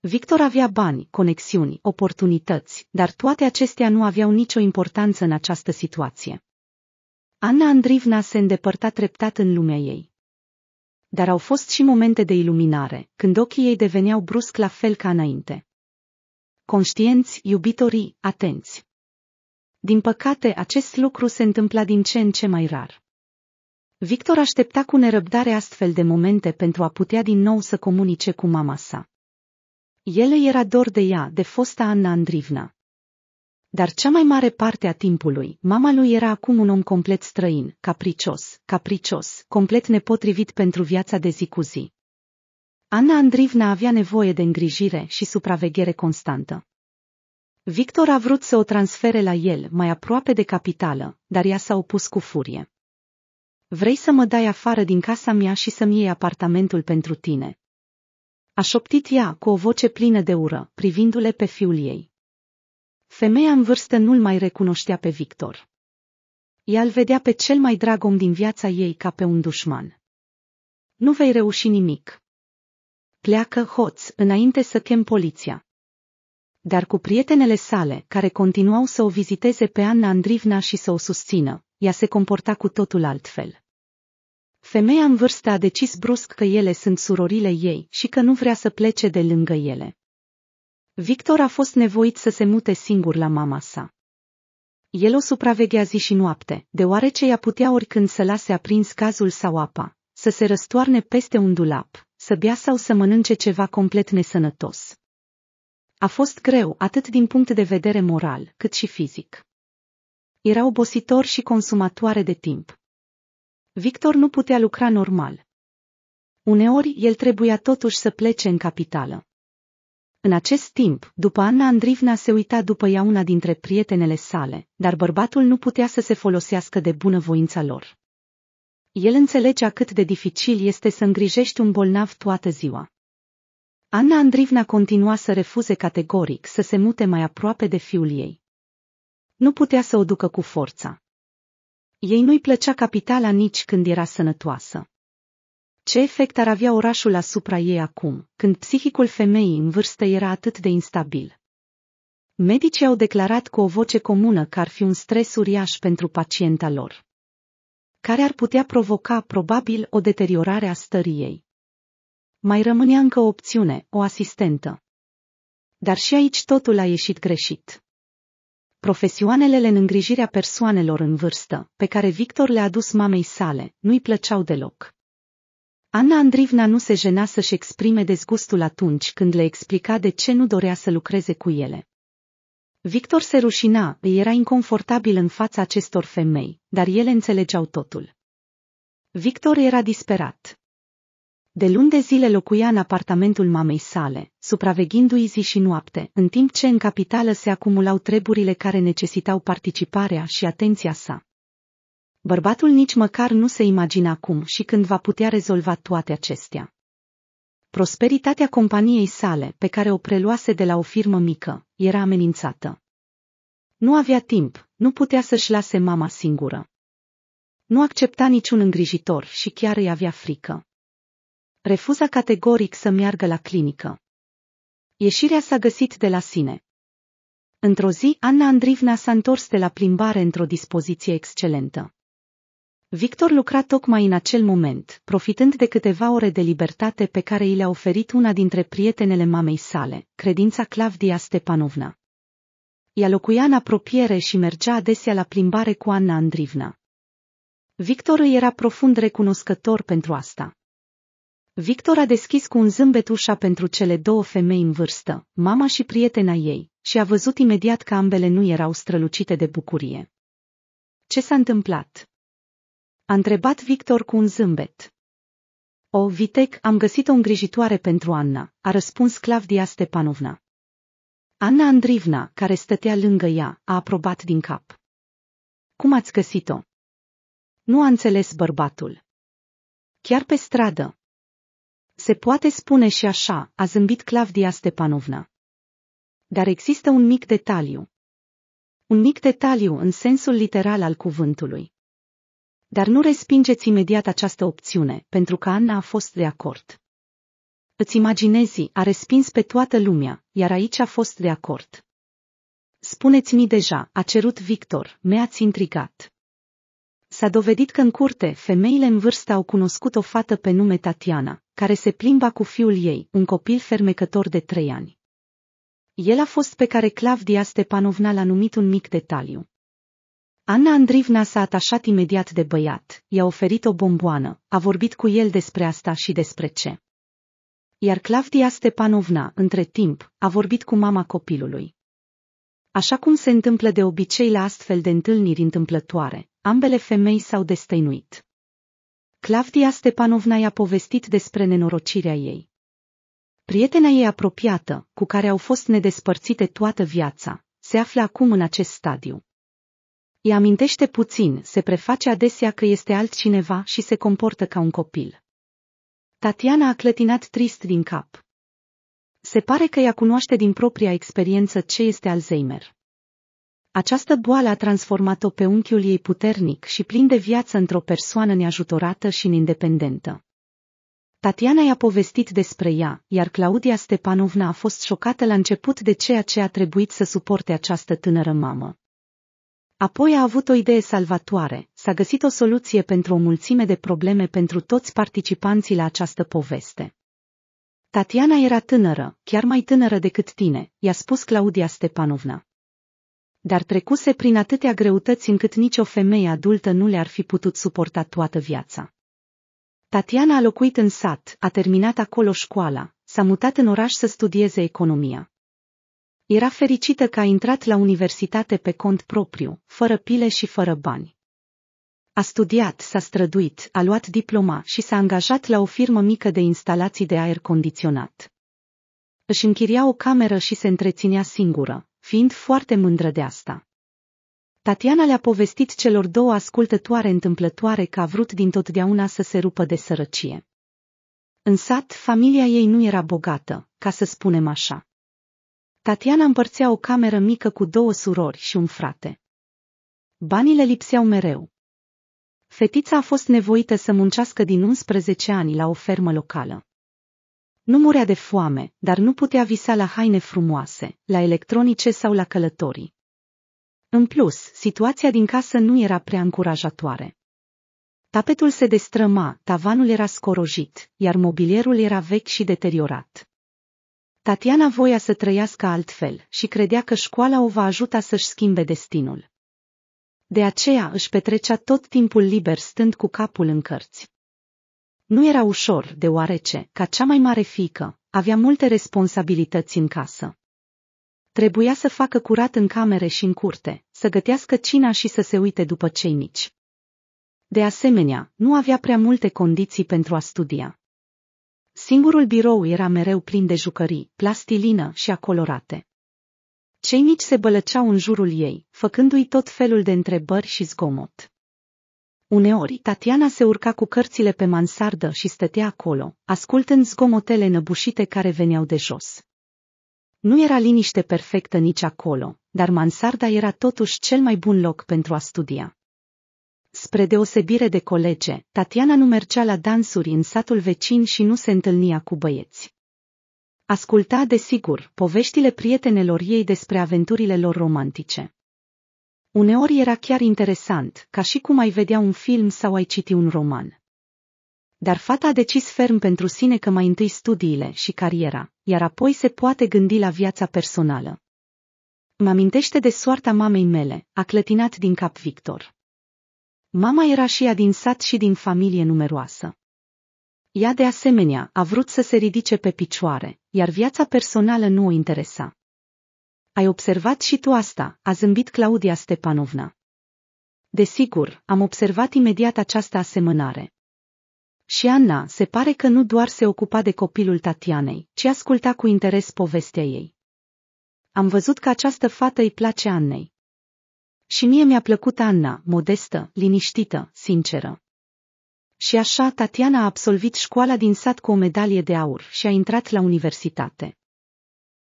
[SPEAKER 1] Victor avea bani, conexiuni, oportunități, dar toate acestea nu aveau nicio importanță în această situație. Anna Andrivna se îndepărta treptat în lumea ei. Dar au fost și momente de iluminare, când ochii ei deveneau brusc la fel ca înainte. Conștienți, iubitorii, atenți. Din păcate, acest lucru se întâmpla din ce în ce mai rar. Victor aștepta cu nerăbdare astfel de momente pentru a putea din nou să comunice cu mama sa. Ele era dor de ea, de fosta Anna Andrivna. Dar cea mai mare parte a timpului, mama lui era acum un om complet străin, capricios, capricios, complet nepotrivit pentru viața de zi cu zi. Ana Andrivna avea nevoie de îngrijire și supraveghere constantă. Victor a vrut să o transfere la el, mai aproape de capitală, dar ea s-a opus cu furie. Vrei să mă dai afară din casa mea și să-mi iei apartamentul pentru tine? A șoptit ea cu o voce plină de ură, privindu-le pe fiul ei. Femeia în vârstă nu-l mai recunoștea pe Victor. Ea îl vedea pe cel mai drag om din viața ei ca pe un dușman. Nu vei reuși nimic. Pleacă hoț înainte să chem poliția. Dar cu prietenele sale, care continuau să o viziteze pe Anna Andrivna și să o susțină, ea se comporta cu totul altfel. Femeia în vârstă a decis brusc că ele sunt surorile ei și că nu vrea să plece de lângă ele. Victor a fost nevoit să se mute singur la mama sa. El o supraveghea zi și noapte, deoarece ea putea oricând să lase aprins cazul sau apa, să se răstoarne peste un dulap, să bea sau să mănânce ceva complet nesănătos. A fost greu atât din punct de vedere moral, cât și fizic. Era obositor și consumatoare de timp. Victor nu putea lucra normal. Uneori, el trebuia totuși să plece în capitală. În acest timp, după Anna Andrivna se uita după ea una dintre prietenele sale, dar bărbatul nu putea să se folosească de bunăvoința lor. El înțelegea cât de dificil este să îngrijești un bolnav toată ziua. Anna Andrivna continua să refuze categoric să se mute mai aproape de fiul ei. Nu putea să o ducă cu forța. Ei nu-i plăcea capitala nici când era sănătoasă. Ce efect ar avea orașul asupra ei acum, când psihicul femeii în vârstă era atât de instabil? Medicii au declarat cu o voce comună că ar fi un stres uriaș pentru pacienta lor, care ar putea provoca probabil o deteriorare a stării ei. Mai rămânea încă o opțiune, o asistentă. Dar și aici totul a ieșit greșit. Profesioanele în îngrijirea persoanelor în vârstă, pe care Victor le-a adus mamei sale, nu-i plăceau deloc. Ana Andrivna nu se jena să-și exprime dezgustul atunci când le explica de ce nu dorea să lucreze cu ele. Victor se rușina, era inconfortabil în fața acestor femei, dar ele înțelegeau totul. Victor era disperat. De luni de zile locuia în apartamentul mamei sale, supraveghindu-i zi și noapte, în timp ce în capitală se acumulau treburile care necesitau participarea și atenția sa. Bărbatul nici măcar nu se imagina cum și când va putea rezolva toate acestea. Prosperitatea companiei sale, pe care o preluase de la o firmă mică, era amenințată. Nu avea timp, nu putea să-și lase mama singură. Nu accepta niciun îngrijitor și chiar îi avea frică. Refuza categoric să meargă la clinică. Ieșirea s-a găsit de la sine. Într-o zi, Anna Andrivna s-a întors de la plimbare într-o dispoziție excelentă. Victor lucra tocmai în acel moment, profitând de câteva ore de libertate pe care i le-a oferit una dintre prietenele mamei sale, credința Clavdia Stepanovna. Ea locuia în apropiere și mergea adesea la plimbare cu Anna Andrivna. Victor îi era profund recunoscător pentru asta. Victor a deschis cu un zâmbet ușa pentru cele două femei în vârstă, mama și prietena ei, și a văzut imediat că ambele nu erau strălucite de bucurie. Ce s-a întâmplat? A întrebat Victor cu un zâmbet. O, Vitec, am găsit o îngrijitoare pentru Anna, a răspuns Clavdia Stepanovna. Anna Andrivna, care stătea lângă ea, a aprobat din cap. Cum ați găsit-o? Nu a înțeles bărbatul. Chiar pe stradă. Se poate spune și așa, a zâmbit Clavdia Stepanovna. Dar există un mic detaliu. Un mic detaliu în sensul literal al cuvântului. Dar nu respingeți imediat această opțiune, pentru că Anna a fost de acord. Îți imaginezi, a respins pe toată lumea, iar aici a fost de acord. Spuneți-mi deja, a cerut Victor, mi-ați intrigat. S-a dovedit că în curte, femeile în vârstă au cunoscut o fată pe nume Tatiana, care se plimba cu fiul ei, un copil fermecător de trei ani. El a fost pe care Clavdia Stepanovna l-a numit un mic detaliu. Anna Andrivna s-a atașat imediat de băiat, i-a oferit o bomboană, a vorbit cu el despre asta și despre ce. Iar Clavdia Stepanovna, între timp, a vorbit cu mama copilului. Așa cum se întâmplă de obicei la astfel de întâlniri întâmplătoare, ambele femei s-au destăinuit. Clavdia Stepanovna i-a povestit despre nenorocirea ei. Prietena ei apropiată, cu care au fost nedespărțite toată viața, se află acum în acest stadiu îi amintește puțin, se preface adesea că este altcineva și se comportă ca un copil. Tatiana a clătinat trist din cap. Se pare că ea cunoaște din propria experiență ce este Alzheimer. Această boală a transformat-o pe unchiul ei puternic și plin de viață într-o persoană neajutorată și independentă. Tatiana i-a povestit despre ea, iar Claudia Stepanovna a fost șocată la început de ceea ce a trebuit să suporte această tânără mamă. Apoi a avut o idee salvatoare, s-a găsit o soluție pentru o mulțime de probleme pentru toți participanții la această poveste. Tatiana era tânără, chiar mai tânără decât tine, i-a spus Claudia Stepanovna. Dar trecuse prin atâtea greutăți încât nicio femeie adultă nu le-ar fi putut suporta toată viața. Tatiana a locuit în sat, a terminat acolo școala, s-a mutat în oraș să studieze economia. Era fericită că a intrat la universitate pe cont propriu, fără pile și fără bani. A studiat, s-a străduit, a luat diploma și s-a angajat la o firmă mică de instalații de aer condiționat. Își închiria o cameră și se întreținea singură, fiind foarte mândră de asta. Tatiana le-a povestit celor două ascultătoare întâmplătoare că a vrut dintotdeauna să se rupă de sărăcie. În sat, familia ei nu era bogată, ca să spunem așa. Tatiana împărțea o cameră mică cu două surori și un frate. Banii le lipseau mereu. Fetița a fost nevoită să muncească din 11 ani la o fermă locală. Nu murea de foame, dar nu putea visa la haine frumoase, la electronice sau la călătorii. În plus, situația din casă nu era prea încurajatoare. Tapetul se destrăma, tavanul era scorojit, iar mobilierul era vechi și deteriorat. Tatiana voia să trăiască altfel și credea că școala o va ajuta să-și schimbe destinul. De aceea își petrecea tot timpul liber stând cu capul în cărți. Nu era ușor, deoarece, ca cea mai mare fică, avea multe responsabilități în casă. Trebuia să facă curat în camere și în curte, să gătească cina și să se uite după cei mici. De asemenea, nu avea prea multe condiții pentru a studia. Singurul birou era mereu plin de jucării, plastilină și acolorate. Cei mici se bălăceau în jurul ei, făcându-i tot felul de întrebări și zgomot. Uneori, Tatiana se urca cu cărțile pe mansardă și stătea acolo, ascultând zgomotele năbușite care veneau de jos. Nu era liniște perfectă nici acolo, dar mansarda era totuși cel mai bun loc pentru a studia. Spre deosebire de colege, Tatiana nu mergea la dansuri în satul vecin și nu se întâlnia cu băieți. Asculta, desigur, poveștile prietenelor ei despre aventurile lor romantice. Uneori era chiar interesant, ca și cum ai vedea un film sau ai citi un roman. Dar fata a decis ferm pentru sine că mai întâi studiile și cariera, iar apoi se poate gândi la viața personală. Mă amintește de soarta mamei mele, a clătinat din cap Victor. Mama era și ea din sat și din familie numeroasă. Ea de asemenea a vrut să se ridice pe picioare, iar viața personală nu o interesa. Ai observat și tu asta, a zâmbit Claudia Stepanovna. Desigur, am observat imediat această asemănare. Și Anna se pare că nu doar se ocupa de copilul Tatianei, ci asculta cu interes povestea ei. Am văzut că această fată îi place Annei. Și mie mi-a plăcut Anna, modestă, liniștită, sinceră. Și așa Tatiana a absolvit școala din sat cu o medalie de aur și a intrat la universitate.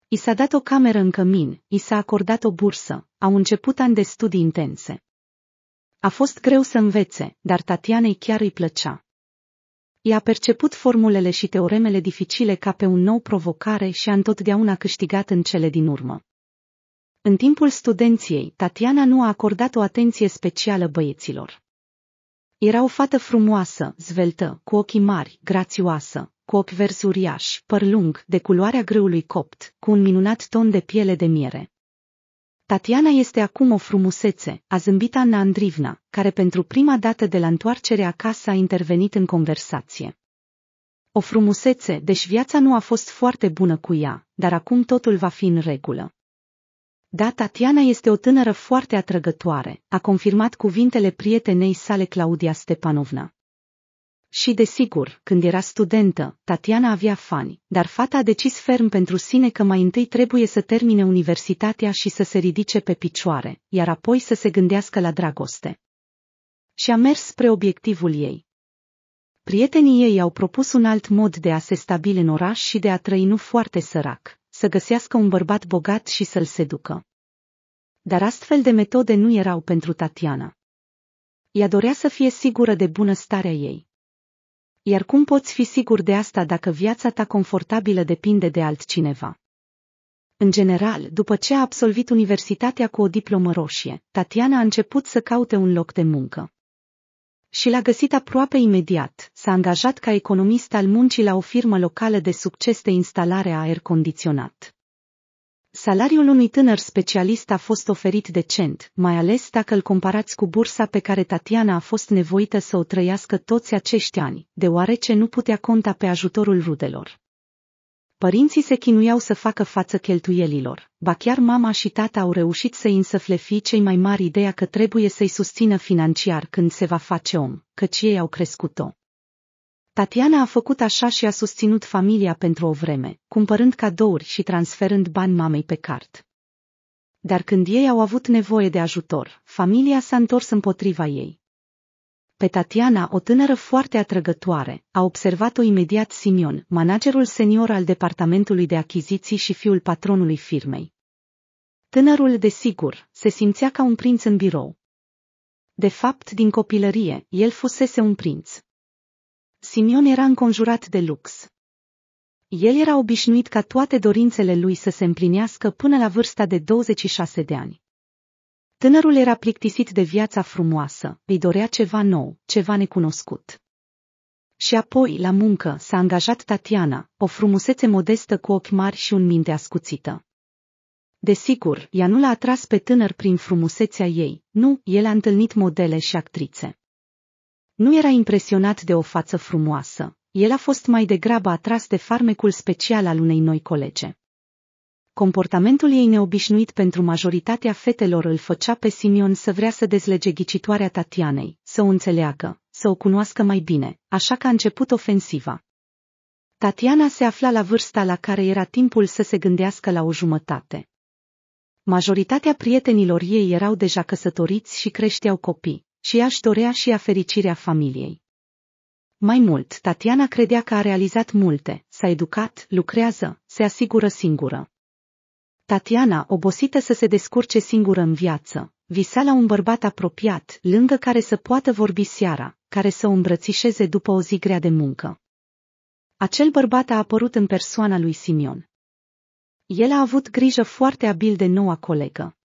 [SPEAKER 1] I s-a dat o cameră în cămin, i s-a acordat o bursă, au început ani de studii intense. A fost greu să învețe, dar Tatianei chiar îi plăcea. I-a perceput formulele și teoremele dificile ca pe un nou provocare și a întotdeauna câștigat în cele din urmă. În timpul studenției, Tatiana nu a acordat o atenție specială băieților. Era o fată frumoasă, zveltă, cu ochii mari, grațioasă, cu ochi verzi uriași, păr lung, de culoarea grâului copt, cu un minunat ton de piele de miere. Tatiana este acum o frumusețe, a zâmbit Anna Andrivna, care pentru prima dată de la întoarcere acasă a intervenit în conversație. O frumusețe, deși viața nu a fost foarte bună cu ea, dar acum totul va fi în regulă. Da, Tatiana este o tânără foarte atrăgătoare, a confirmat cuvintele prietenei sale Claudia Stepanovna. Și desigur, când era studentă, Tatiana avea fani, dar fata a decis ferm pentru sine că mai întâi trebuie să termine universitatea și să se ridice pe picioare, iar apoi să se gândească la dragoste. Și a mers spre obiectivul ei. Prietenii ei au propus un alt mod de a se stabili în oraș și de a trăi nu foarte sărac să găsească un bărbat bogat și să-l seducă. Dar astfel de metode nu erau pentru Tatiana. Ea dorea să fie sigură de bunăstarea ei. Iar cum poți fi sigur de asta dacă viața ta confortabilă depinde de altcineva? În general, după ce a absolvit universitatea cu o diplomă roșie, Tatiana a început să caute un loc de muncă și l-a găsit aproape imediat. S-a angajat ca economist al muncii la o firmă locală de succes de instalare a aer condiționat. Salariul unui tânăr specialist a fost oferit decent, mai ales dacă îl comparați cu bursa pe care Tatiana a fost nevoită să o trăiască toți acești ani, deoarece nu putea conta pe ajutorul rudelor. Părinții se chinuiau să facă față cheltuielilor, ba chiar mama și tata au reușit să însăfle fii cei mai mari ideea că trebuie să-i susțină financiar când se va face om, căci ei au crescut-o. Tatiana a făcut așa și a susținut familia pentru o vreme, cumpărând cadouri și transferând bani mamei pe card. Dar când ei au avut nevoie de ajutor, familia s-a întors împotriva ei, pe Tatiana, o tânără foarte atrăgătoare, a observat-o imediat Simion, managerul senior al departamentului de achiziții și fiul patronului firmei. Tânărul, desigur, se simțea ca un prinț în birou. De fapt, din copilărie, el fusese un prinț. Simion era înconjurat de lux. El era obișnuit ca toate dorințele lui să se împlinească până la vârsta de 26 de ani. Tânărul era plictisit de viața frumoasă, îi dorea ceva nou, ceva necunoscut. Și apoi, la muncă, s-a angajat Tatiana, o frumusețe modestă cu ochi mari și un minte ascuțită. Desigur, ea nu l-a atras pe tânăr prin frumusețea ei, nu, el a întâlnit modele și actrițe. Nu era impresionat de o față frumoasă, el a fost mai degrabă atras de farmecul special al unei noi colege comportamentul ei neobișnuit pentru majoritatea fetelor îl făcea pe Simion să vrea să dezlege ghicitoarea Tatianei, să o înțeleagă, să o cunoască mai bine, așa că a început ofensiva. Tatiana se afla la vârsta la care era timpul să se gândească la o jumătate. Majoritatea prietenilor ei erau deja căsătoriți și creșteau copii, și ea își dorea și a fericirea familiei. Mai mult, Tatiana credea că a realizat multe, s-a educat, lucrează, se asigură singură, Tatiana, obosită să se descurce singură în viață, visa la un bărbat apropiat, lângă care să poată vorbi seara, care să o îmbrățișeze după o zi grea de muncă. Acel bărbat a apărut în persoana lui Simion. El a avut grijă foarte abil de noua colegă.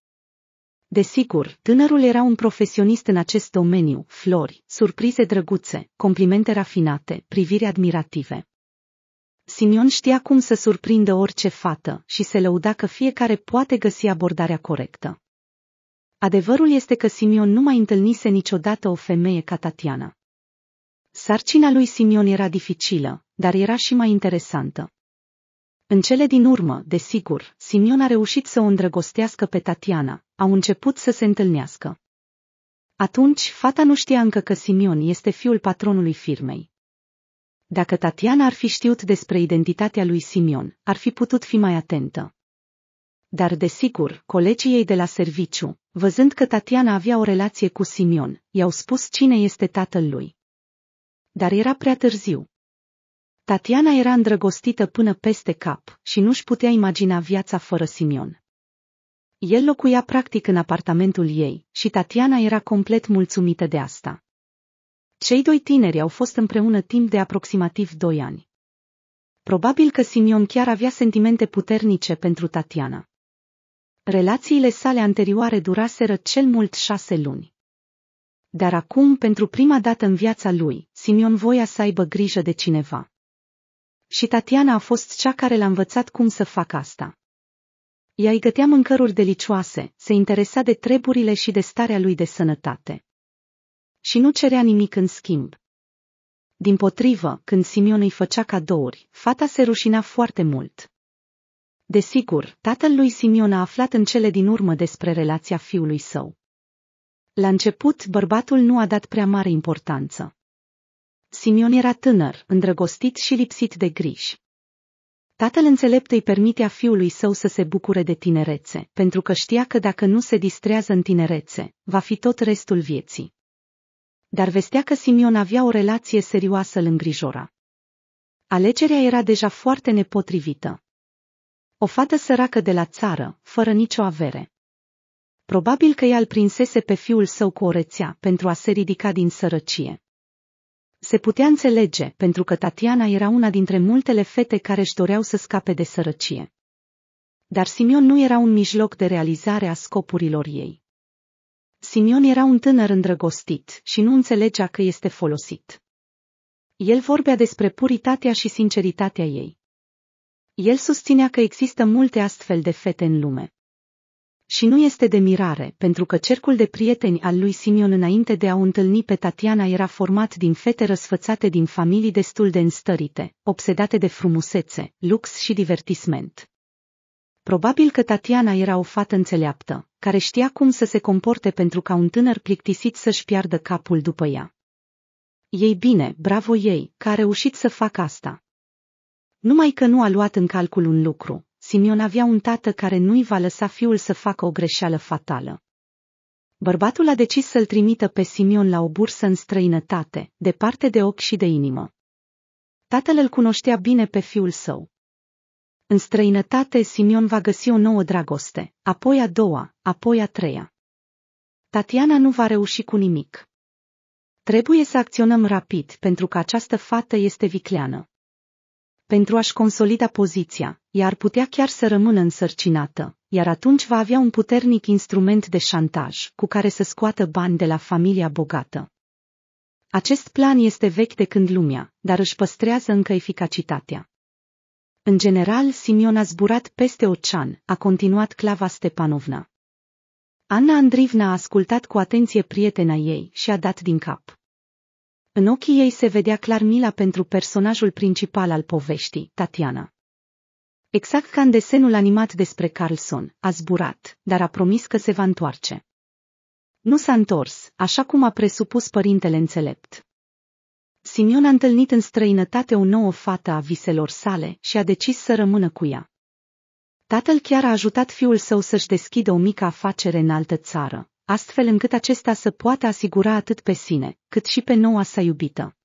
[SPEAKER 1] Desigur, tânărul era un profesionist în acest domeniu, flori, surprize drăguțe, complimente rafinate, priviri admirative. Simion știa cum să surprindă orice fată și se lăuda că fiecare poate găsi abordarea corectă. Adevărul este că Simion nu mai întâlnise niciodată o femeie ca Tatiana. Sarcina lui Simion era dificilă, dar era și mai interesantă. În cele din urmă, desigur, Simion a reușit să o îndrăgostească pe Tatiana, au început să se întâlnească. Atunci, fata nu știa încă că Simion este fiul patronului firmei. Dacă Tatiana ar fi știut despre identitatea lui Simion, ar fi putut fi mai atentă. Dar desigur, colegii ei de la serviciu, văzând că Tatiana avea o relație cu Simion, i-au spus cine este tatăl lui. Dar era prea târziu. Tatiana era îndrăgostită până peste cap și nu-și putea imagina viața fără Simion. El locuia practic în apartamentul ei și Tatiana era complet mulțumită de asta. Cei doi tineri au fost împreună timp de aproximativ doi ani. Probabil că Simion chiar avea sentimente puternice pentru Tatiana. Relațiile sale anterioare duraseră cel mult șase luni. Dar acum, pentru prima dată în viața lui, Simion voia să aibă grijă de cineva. Și Tatiana a fost cea care l-a învățat cum să facă asta. Ea îi gătea mâncăruri delicioase, se interesa de treburile și de starea lui de sănătate și nu cerea nimic în schimb. Din potrivă, când Simion îi făcea cadouri, fata se rușina foarte mult. Desigur, tatăl lui Simion a aflat în cele din urmă despre relația fiului său. La început, bărbatul nu a dat prea mare importanță. Simion era tânăr, îndrăgostit și lipsit de griji. Tatăl înțelept îi permitea fiului său să se bucure de tinerețe, pentru că știa că dacă nu se distrează în tinerețe, va fi tot restul vieții dar vestea că Simion avea o relație serioasă îl îngrijora. Alegerea era deja foarte nepotrivită. O fată săracă de la țară, fără nicio avere. Probabil că ea îl prinsese pe fiul său cu o rețea pentru a se ridica din sărăcie. Se putea înțelege, pentru că Tatiana era una dintre multele fete care își doreau să scape de sărăcie. Dar Simion nu era un mijloc de realizare a scopurilor ei. Simion era un tânăr îndrăgostit și nu înțelegea că este folosit. El vorbea despre puritatea și sinceritatea ei. El susținea că există multe astfel de fete în lume. Și nu este de mirare, pentru că cercul de prieteni al lui Simion înainte de a o întâlni pe Tatiana era format din fete răsfățate din familii destul de înstărite, obsedate de frumusețe, lux și divertisment. Probabil că Tatiana era o fată înțeleaptă, care știa cum să se comporte pentru ca un tânăr plictisit să-și piardă capul după ea. Ei bine, bravo ei, că a reușit să facă asta. Numai că nu a luat în calcul un lucru, Simion avea un tată care nu-i va lăsa fiul să facă o greșeală fatală. Bărbatul a decis să-l trimită pe Simion la o bursă în străinătate, departe de ochi și de inimă. Tatăl îl cunoștea bine pe fiul său, în străinătate, Simion va găsi o nouă dragoste, apoi a doua, apoi a treia. Tatiana nu va reuși cu nimic. Trebuie să acționăm rapid pentru că această fată este vicleană. Pentru a-și consolida poziția, ea ar putea chiar să rămână însărcinată, iar atunci va avea un puternic instrument de șantaj cu care să scoată bani de la familia bogată. Acest plan este vechi de când lumea, dar își păstrează încă eficacitatea. În general, Simion a zburat peste ocean, a continuat Clava Stepanovna. Anna Andrivna a ascultat cu atenție prietena ei și a dat din cap. În ochii ei se vedea clar mila pentru personajul principal al poveștii, Tatiana. Exact ca în desenul animat despre Carlson, a zburat, dar a promis că se va întoarce. Nu s-a întors, așa cum a presupus părintele înțelept. Simion a întâlnit în străinătate o nouă fată a viselor sale și a decis să rămână cu ea. Tatăl chiar a ajutat fiul său să-și deschidă o mică afacere în altă țară, astfel încât acesta să poată asigura atât pe sine, cât și pe noua sa iubită.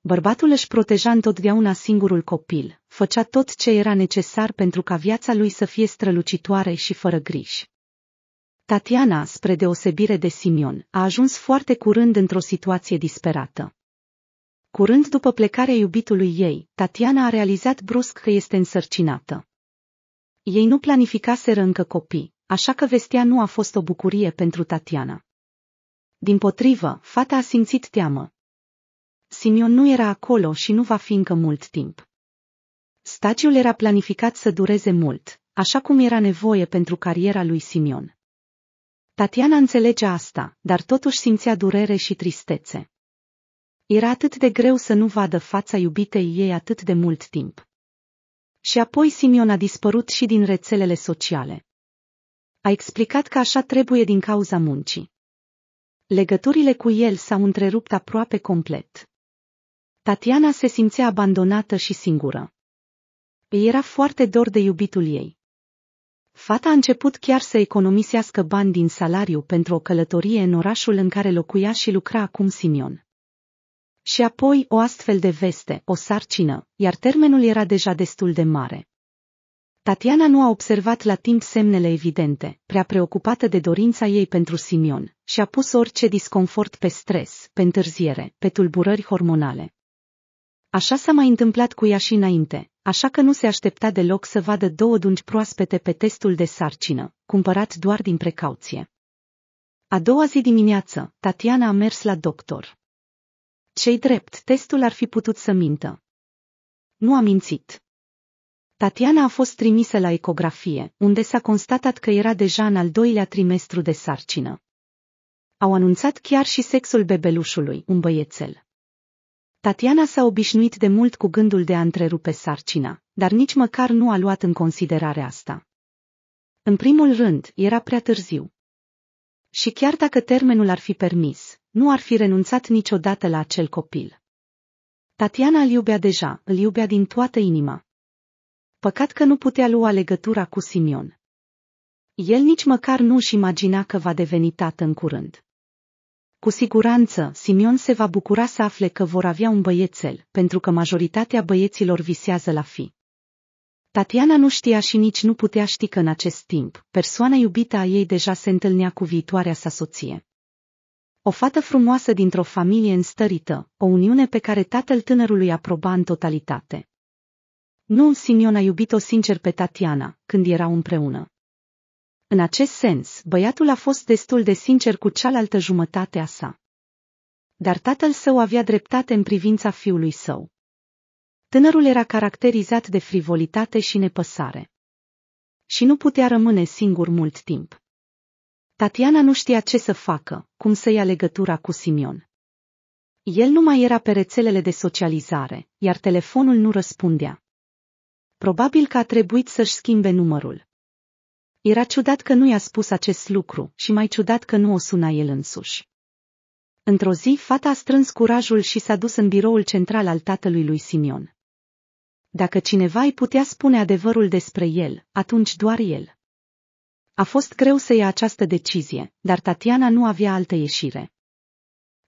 [SPEAKER 1] Bărbatul își proteja întotdeauna singurul copil, făcea tot ce era necesar pentru ca viața lui să fie strălucitoare și fără griji. Tatiana, spre deosebire de Simion, a ajuns foarte curând într-o situație disperată. Curând după plecarea iubitului ei, Tatiana a realizat brusc că este însărcinată. Ei nu planificaseră încă copii, așa că vestea nu a fost o bucurie pentru Tatiana. Din potrivă, fata a simțit teamă. Simion nu era acolo și nu va fi încă mult timp. Stagiul era planificat să dureze mult, așa cum era nevoie pentru cariera lui Simion. Tatiana înțelegea asta, dar totuși simțea durere și tristețe. Era atât de greu să nu vadă fața iubitei ei atât de mult timp. Și apoi Simion a dispărut și din rețelele sociale. A explicat că așa trebuie din cauza muncii. Legăturile cu el s-au întrerupt aproape complet. Tatiana se simțea abandonată și singură. Îi era foarte dor de iubitul ei. Fata a început chiar să economisească bani din salariu pentru o călătorie în orașul în care locuia și lucra acum Simion. Și apoi o astfel de veste, o sarcină, iar termenul era deja destul de mare. Tatiana nu a observat la timp semnele evidente, prea preocupată de dorința ei pentru Simion, și a pus orice disconfort pe stres, pe întârziere, pe tulburări hormonale. Așa s-a mai întâmplat cu ea și înainte, așa că nu se aștepta deloc să vadă două dungi proaspete pe testul de sarcină, cumpărat doar din precauție. A doua zi dimineață, Tatiana a mers la doctor. Cei drept, testul ar fi putut să mintă. Nu a mințit. Tatiana a fost trimisă la ecografie, unde s-a constatat că era deja în al doilea trimestru de sarcină. Au anunțat chiar și sexul bebelușului, un băiețel. Tatiana s-a obișnuit de mult cu gândul de a întrerupe sarcina, dar nici măcar nu a luat în considerare asta. În primul rând, era prea târziu. Și chiar dacă termenul ar fi permis, nu ar fi renunțat niciodată la acel copil. Tatiana îl iubea deja, îl iubea din toată inima. Păcat că nu putea lua legătura cu Simion. El nici măcar nu-și imagina că va deveni tată în curând. Cu siguranță, Simion se va bucura să afle că vor avea un băiețel, pentru că majoritatea băieților visează la fi. Tatiana nu știa și nici nu putea ști că în acest timp, persoana iubită a ei deja se întâlnea cu viitoarea sa soție. O fată frumoasă dintr-o familie înstărită, o uniune pe care tatăl tânărului aproba în totalitate. Nu, Simion a iubit-o sincer pe Tatiana, când erau împreună. În acest sens, băiatul a fost destul de sincer cu cealaltă jumătate a sa. Dar tatăl său avea dreptate în privința fiului său. Tânărul era caracterizat de frivolitate și nepăsare. Și nu putea rămâne singur mult timp. Tatiana nu știa ce să facă, cum să ia legătura cu Simion. El nu mai era pe rețelele de socializare, iar telefonul nu răspundea. Probabil că a trebuit să-și schimbe numărul. Era ciudat că nu i-a spus acest lucru și mai ciudat că nu o suna el însuși. Într-o zi, fata a strâns curajul și s-a dus în biroul central al tatălui lui Simion. Dacă cineva îi putea spune adevărul despre el, atunci doar el. A fost greu să ia această decizie, dar Tatiana nu avea altă ieșire.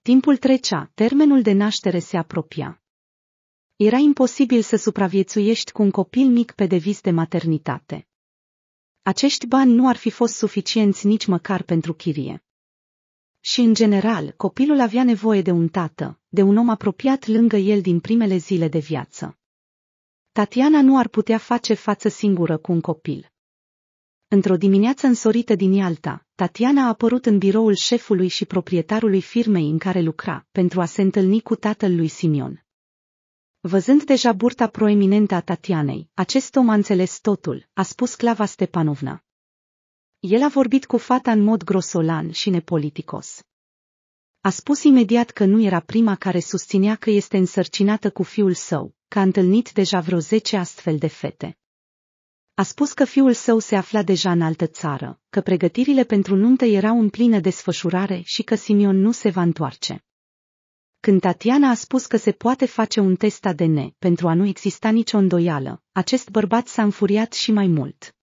[SPEAKER 1] Timpul trecea, termenul de naștere se apropia. Era imposibil să supraviețuiești cu un copil mic pe deviz de maternitate. Acești bani nu ar fi fost suficienți nici măcar pentru chirie. Și, în general, copilul avea nevoie de un tată, de un om apropiat lângă el din primele zile de viață. Tatiana nu ar putea face față singură cu un copil. Într-o dimineață însorită din Ialta, Tatiana a apărut în biroul șefului și proprietarului firmei în care lucra, pentru a se întâlni cu tatăl lui Simion. Văzând deja burta proeminentă a Tatianei, acest om a înțeles totul, a spus clava Stepanovna. El a vorbit cu fata în mod grosolan și nepoliticos. A spus imediat că nu era prima care susținea că este însărcinată cu fiul său, că a întâlnit deja vreo zece astfel de fete. A spus că fiul său se afla deja în altă țară, că pregătirile pentru nuntă erau în plină desfășurare și că Simion nu se va întoarce. Când Tatiana a spus că se poate face un test ADN pentru a nu exista nicio îndoială, acest bărbat s-a înfuriat și mai mult.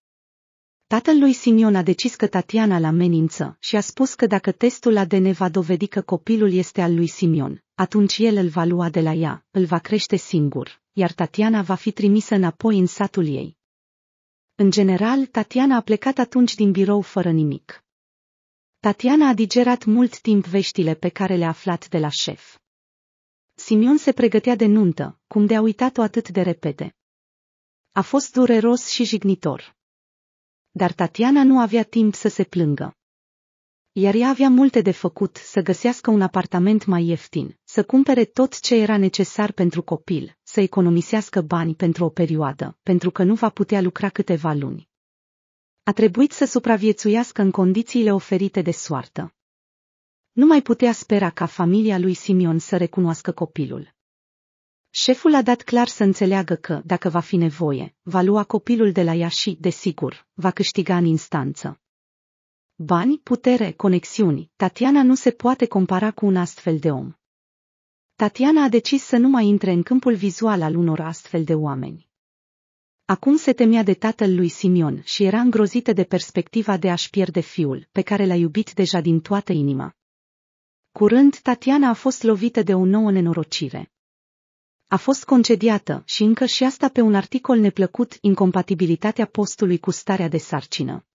[SPEAKER 1] Tatăl lui Simion a decis că Tatiana la amenință și a spus că dacă testul ADN va dovedi că copilul este al lui Simion, atunci el îl va lua de la ea, îl va crește singur, iar Tatiana va fi trimisă înapoi în satul ei, în general, Tatiana a plecat atunci din birou fără nimic. Tatiana a digerat mult timp veștile pe care le-a aflat de la șef. Simion se pregătea de nuntă, cum de-a uitat-o atât de repede. A fost dureros și jignitor. Dar Tatiana nu avea timp să se plângă. Iar ea avea multe de făcut, să găsească un apartament mai ieftin, să cumpere tot ce era necesar pentru copil, să economisească bani pentru o perioadă, pentru că nu va putea lucra câteva luni. A trebuit să supraviețuiască în condițiile oferite de soartă. Nu mai putea spera ca familia lui Simion să recunoască copilul. Șeful a dat clar să înțeleagă că, dacă va fi nevoie, va lua copilul de la ea și, desigur, va câștiga în instanță. Bani, putere, conexiuni, Tatiana nu se poate compara cu un astfel de om. Tatiana a decis să nu mai intre în câmpul vizual al unor astfel de oameni. Acum se temea de tatăl lui Simion și era îngrozită de perspectiva de a-și pierde fiul, pe care l-a iubit deja din toată inima. Curând, Tatiana a fost lovită de o nouă nenorocire. A fost concediată și încă și asta pe un articol neplăcut, incompatibilitatea postului cu starea de sarcină.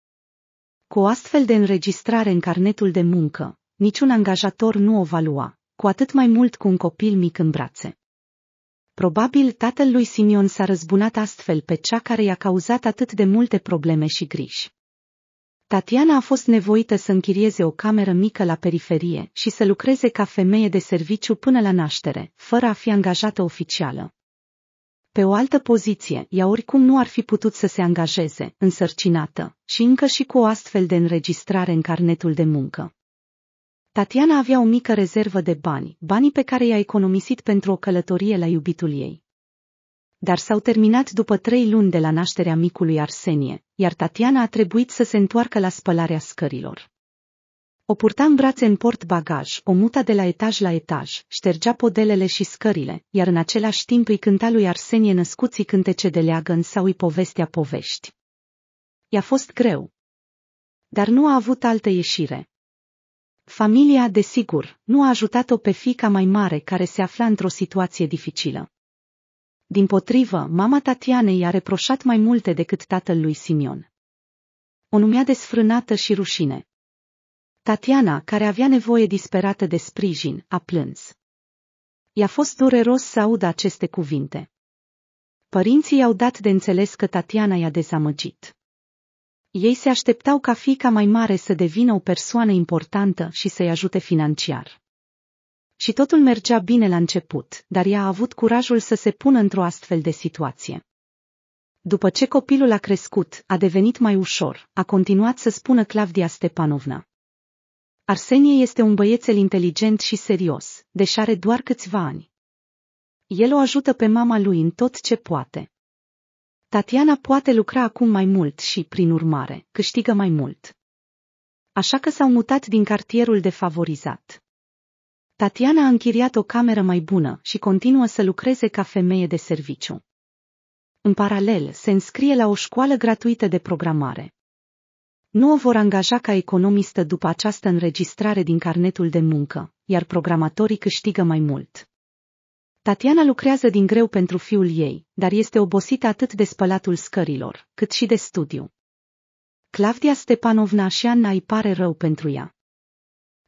[SPEAKER 1] Cu o astfel de înregistrare în carnetul de muncă, niciun angajator nu o va lua, cu atât mai mult cu un copil mic în brațe. Probabil tatăl lui Simion s-a răzbunat astfel pe cea care i-a cauzat atât de multe probleme și griji. Tatiana a fost nevoită să închirieze o cameră mică la periferie și să lucreze ca femeie de serviciu până la naștere, fără a fi angajată oficială. Pe o altă poziție, ea oricum nu ar fi putut să se angajeze, însărcinată, și încă și cu o astfel de înregistrare în carnetul de muncă. Tatiana avea o mică rezervă de bani, banii pe care i-a economisit pentru o călătorie la iubitul ei. Dar s-au terminat după trei luni de la nașterea micului Arsenie, iar Tatiana a trebuit să se întoarcă la spălarea scărilor. O purta în brațe în port bagaj, o muta de la etaj la etaj, ștergea podelele și scările, iar în același timp îi cânta lui Arsenie născuții cântece de leagăn sau îi povestea povești. I-a fost greu. Dar nu a avut altă ieșire. Familia, desigur, nu a ajutat-o pe fica mai mare care se afla într-o situație dificilă. Din potrivă, mama Tatianei i-a reproșat mai multe decât tatăl lui Simion. O numea desfrânată și rușine. Tatiana, care avea nevoie disperată de sprijin, a plâns. I-a fost dureros să audă aceste cuvinte. Părinții i-au dat de înțeles că Tatiana i-a dezamăgit. Ei se așteptau ca fica mai mare să devină o persoană importantă și să-i ajute financiar. Și totul mergea bine la început, dar ea a avut curajul să se pună într-o astfel de situație. După ce copilul a crescut, a devenit mai ușor, a continuat să spună Clavdia Stepanovna. Arsenie este un băiețel inteligent și serios, deși are doar câțiva ani. El o ajută pe mama lui în tot ce poate. Tatiana poate lucra acum mai mult și, prin urmare, câștigă mai mult. Așa că s-au mutat din cartierul defavorizat. Tatiana a închiriat o cameră mai bună și continuă să lucreze ca femeie de serviciu. În paralel, se înscrie la o școală gratuită de programare. Nu o vor angaja ca economistă după această înregistrare din carnetul de muncă, iar programatorii câștigă mai mult. Tatiana lucrează din greu pentru fiul ei, dar este obosită atât de spălatul scărilor, cât și de studiu. Clavdia Stepanovna și Anna îi pare rău pentru ea.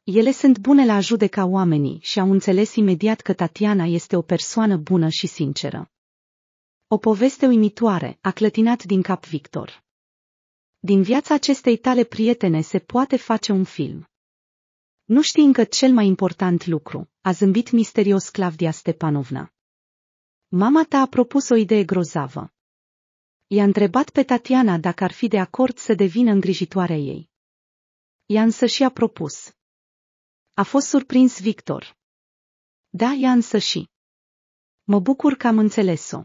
[SPEAKER 1] Ele sunt bune la judeca oamenii și au înțeles imediat că Tatiana este o persoană bună și sinceră. O poveste uimitoare a clătinat din cap Victor. Din viața acestei tale prietene se poate face un film. Nu știi încă cel mai important lucru, a zâmbit misterios Clavdia Stepanovna. Mama ta a propus o idee grozavă. I-a întrebat pe Tatiana dacă ar fi de acord să devină îngrijitoarea ei. Ea însă și-a propus. A fost surprins Victor. Da, ea însă și. Mă bucur că am înțeles-o.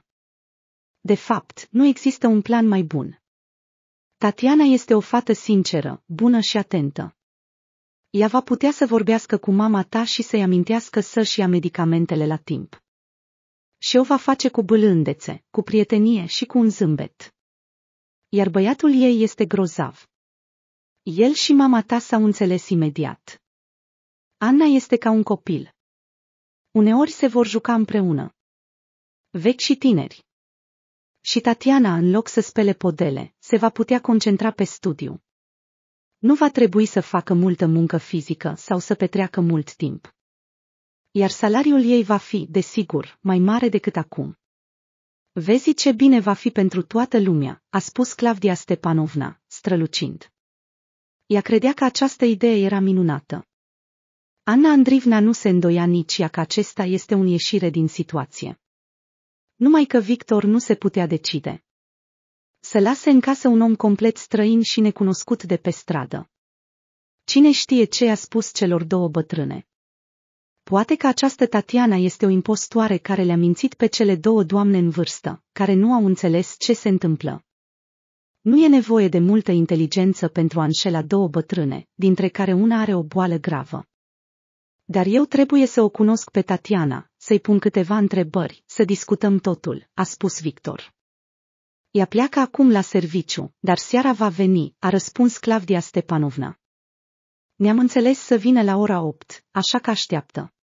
[SPEAKER 1] De fapt, nu există un plan mai bun. Tatiana este o fată sinceră, bună și atentă ea va putea să vorbească cu mama ta și să-i amintească să-și ia medicamentele la timp. Și o va face cu bâlândețe, cu prietenie și cu un zâmbet. Iar băiatul ei este grozav. El și mama ta s-au înțeles imediat. Anna este ca un copil. Uneori se vor juca împreună. Vechi și tineri. Și Tatiana, în loc să spele podele, se va putea concentra pe studiu nu va trebui să facă multă muncă fizică sau să petreacă mult timp. Iar salariul ei va fi, desigur, mai mare decât acum. Vezi ce bine va fi pentru toată lumea, a spus Clavdia Stepanovna, strălucind. Ea credea că această idee era minunată. Anna Andrivna nu se îndoia nici ea că acesta este un ieșire din situație. Numai că Victor nu se putea decide să lase în casă un om complet străin și necunoscut de pe stradă. Cine știe ce a spus celor două bătrâne? Poate că această Tatiana este o impostoare care le-a mințit pe cele două doamne în vârstă, care nu au înțeles ce se întâmplă. Nu e nevoie de multă inteligență pentru a înșela două bătrâne, dintre care una are o boală gravă. Dar eu trebuie să o cunosc pe Tatiana, să-i pun câteva întrebări, să discutăm totul, a spus Victor. Ea pleacă acum la serviciu, dar seara va veni, a răspuns Clavdia Stepanovna. Ne-am înțeles să vină la ora 8, așa că așteaptă.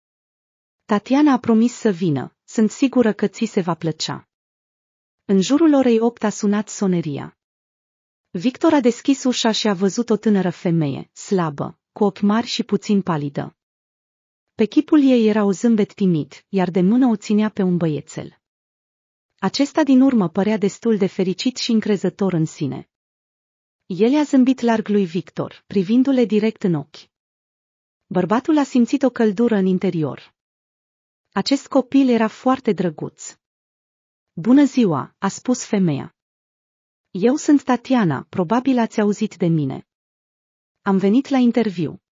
[SPEAKER 1] Tatiana a promis să vină, sunt sigură că ți se va plăcea. În jurul orei 8 a sunat soneria. Victor a deschis ușa și a văzut o tânără femeie, slabă, cu ochi mari și puțin palidă. Pe chipul ei era o zâmbet timid, iar de mână o ținea pe un băiețel. Acesta din urmă părea destul de fericit și încrezător în sine. El a zâmbit larg lui Victor, privindu-le direct în ochi. Bărbatul a simțit o căldură în interior. Acest copil era foarte drăguț. Bună ziua, a spus femeia. Eu sunt Tatiana, probabil ați auzit de mine. Am venit la interviu.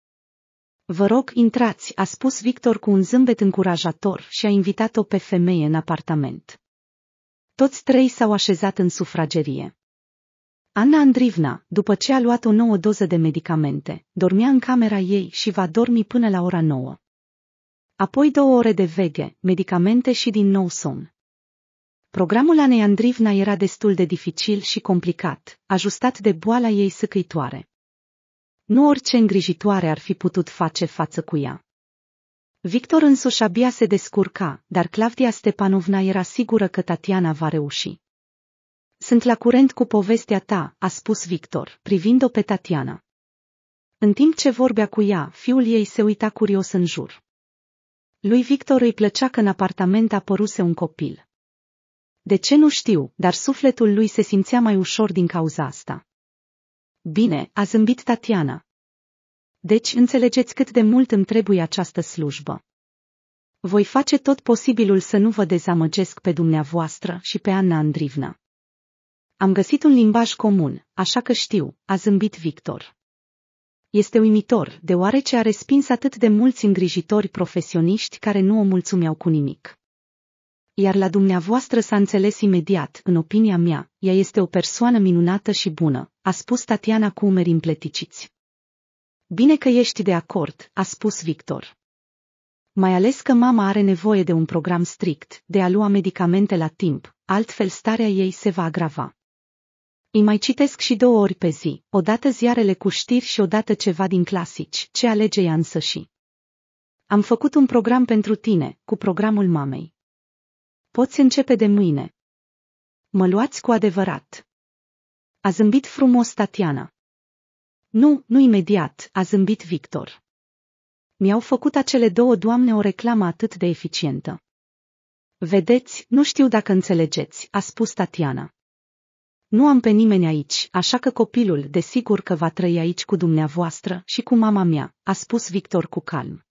[SPEAKER 1] Vă rog, intrați, a spus Victor cu un zâmbet încurajator și a invitat-o pe femeie în apartament. Toți trei s-au așezat în sufragerie. Anna Andrivna, după ce a luat o nouă doză de medicamente, dormea în camera ei și va dormi până la ora nouă. Apoi două ore de veghe, medicamente și din nou somn. Programul Anei Andrivna era destul de dificil și complicat, ajustat de boala ei săcăitoare. Nu orice îngrijitoare ar fi putut face față cu ea. Victor însuși abia se descurca, dar Clavdia Stepanovna era sigură că Tatiana va reuși. Sunt la curent cu povestea ta, a spus Victor, privind-o pe Tatiana. În timp ce vorbea cu ea, fiul ei se uita curios în jur. Lui Victor îi plăcea că în apartament apăruse un copil. De ce nu știu, dar sufletul lui se simțea mai ușor din cauza asta. Bine, a zâmbit Tatiana. Deci înțelegeți cât de mult îmi trebuie această slujbă. Voi face tot posibilul să nu vă dezamăgesc pe dumneavoastră și pe Anna Andrivna. Am găsit un limbaj comun, așa că știu, a zâmbit Victor. Este uimitor, deoarece a respins atât de mulți îngrijitori profesioniști care nu o mulțumeau cu nimic. Iar la dumneavoastră s-a înțeles imediat, în opinia mea, ea este o persoană minunată și bună, a spus Tatiana cu umeri împleticiți. Bine că ești de acord, a spus Victor. Mai ales că mama are nevoie de un program strict, de a lua medicamente la timp, altfel starea ei se va agrava. Îi mai citesc și două ori pe zi, odată ziarele cu știri și odată ceva din clasici, ce alege ea însă și. Am făcut un program pentru tine, cu programul mamei. Poți începe de mâine. Mă luați cu adevărat. A zâmbit frumos Tatiana. Nu, nu imediat, a zâmbit Victor. Mi-au făcut acele două doamne o reclamă atât de eficientă. Vedeți, nu știu dacă înțelegeți, a spus Tatiana. Nu am pe nimeni aici, așa că copilul desigur că va trăi aici cu dumneavoastră și cu mama mea, a spus Victor cu calm.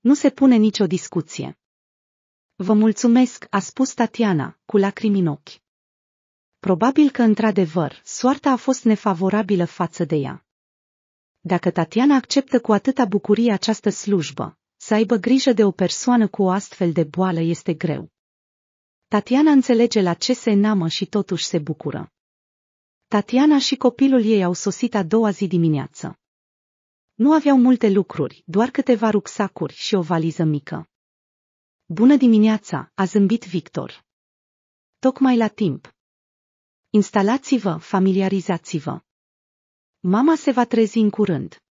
[SPEAKER 1] Nu se pune nicio discuție. Vă mulțumesc, a spus Tatiana, cu lacrimi în ochi. Probabil că, într-adevăr, soarta a fost nefavorabilă față de ea. Dacă Tatiana acceptă cu atâta bucurie această slujbă, să aibă grijă de o persoană cu o astfel de boală este greu. Tatiana înțelege la ce se înamă și totuși se bucură. Tatiana și copilul ei au sosit a doua zi dimineață. Nu aveau multe lucruri, doar câteva rucsacuri și o valiză mică. Bună dimineața, a zâmbit Victor. Tocmai la timp, Instalați-vă, familiarizați-vă. Mama se va trezi în curând.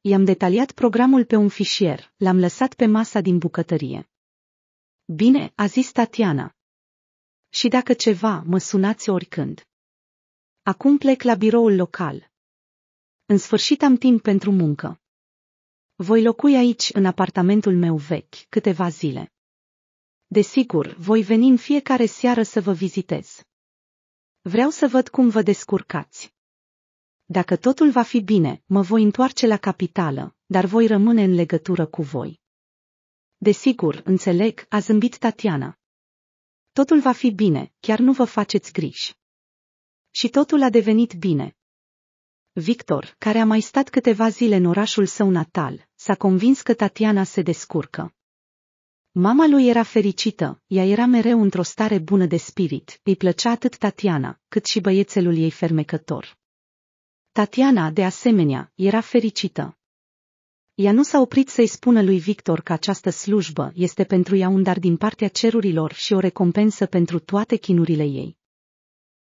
[SPEAKER 1] I-am detaliat programul pe un fișier, l-am lăsat pe masa din bucătărie. Bine, a zis Tatiana. Și dacă ceva, mă sunați oricând. Acum plec la biroul local. În sfârșit am timp pentru muncă. Voi locui aici, în apartamentul meu vechi, câteva zile. Desigur, voi veni în fiecare seară să vă vizitez. Vreau să văd cum vă descurcați. Dacă totul va fi bine, mă voi întoarce la capitală, dar voi rămâne în legătură cu voi. Desigur, înțeleg, a zâmbit Tatiana. Totul va fi bine, chiar nu vă faceți griji. Și totul a devenit bine. Victor, care a mai stat câteva zile în orașul său natal, s-a convins că Tatiana se descurcă. Mama lui era fericită, ea era mereu într-o stare bună de spirit, îi plăcea atât Tatiana, cât și băiețelul ei fermecător. Tatiana, de asemenea, era fericită. Ea nu s-a oprit să-i spună lui Victor că această slujbă este pentru ea un dar din partea cerurilor și o recompensă pentru toate chinurile ei.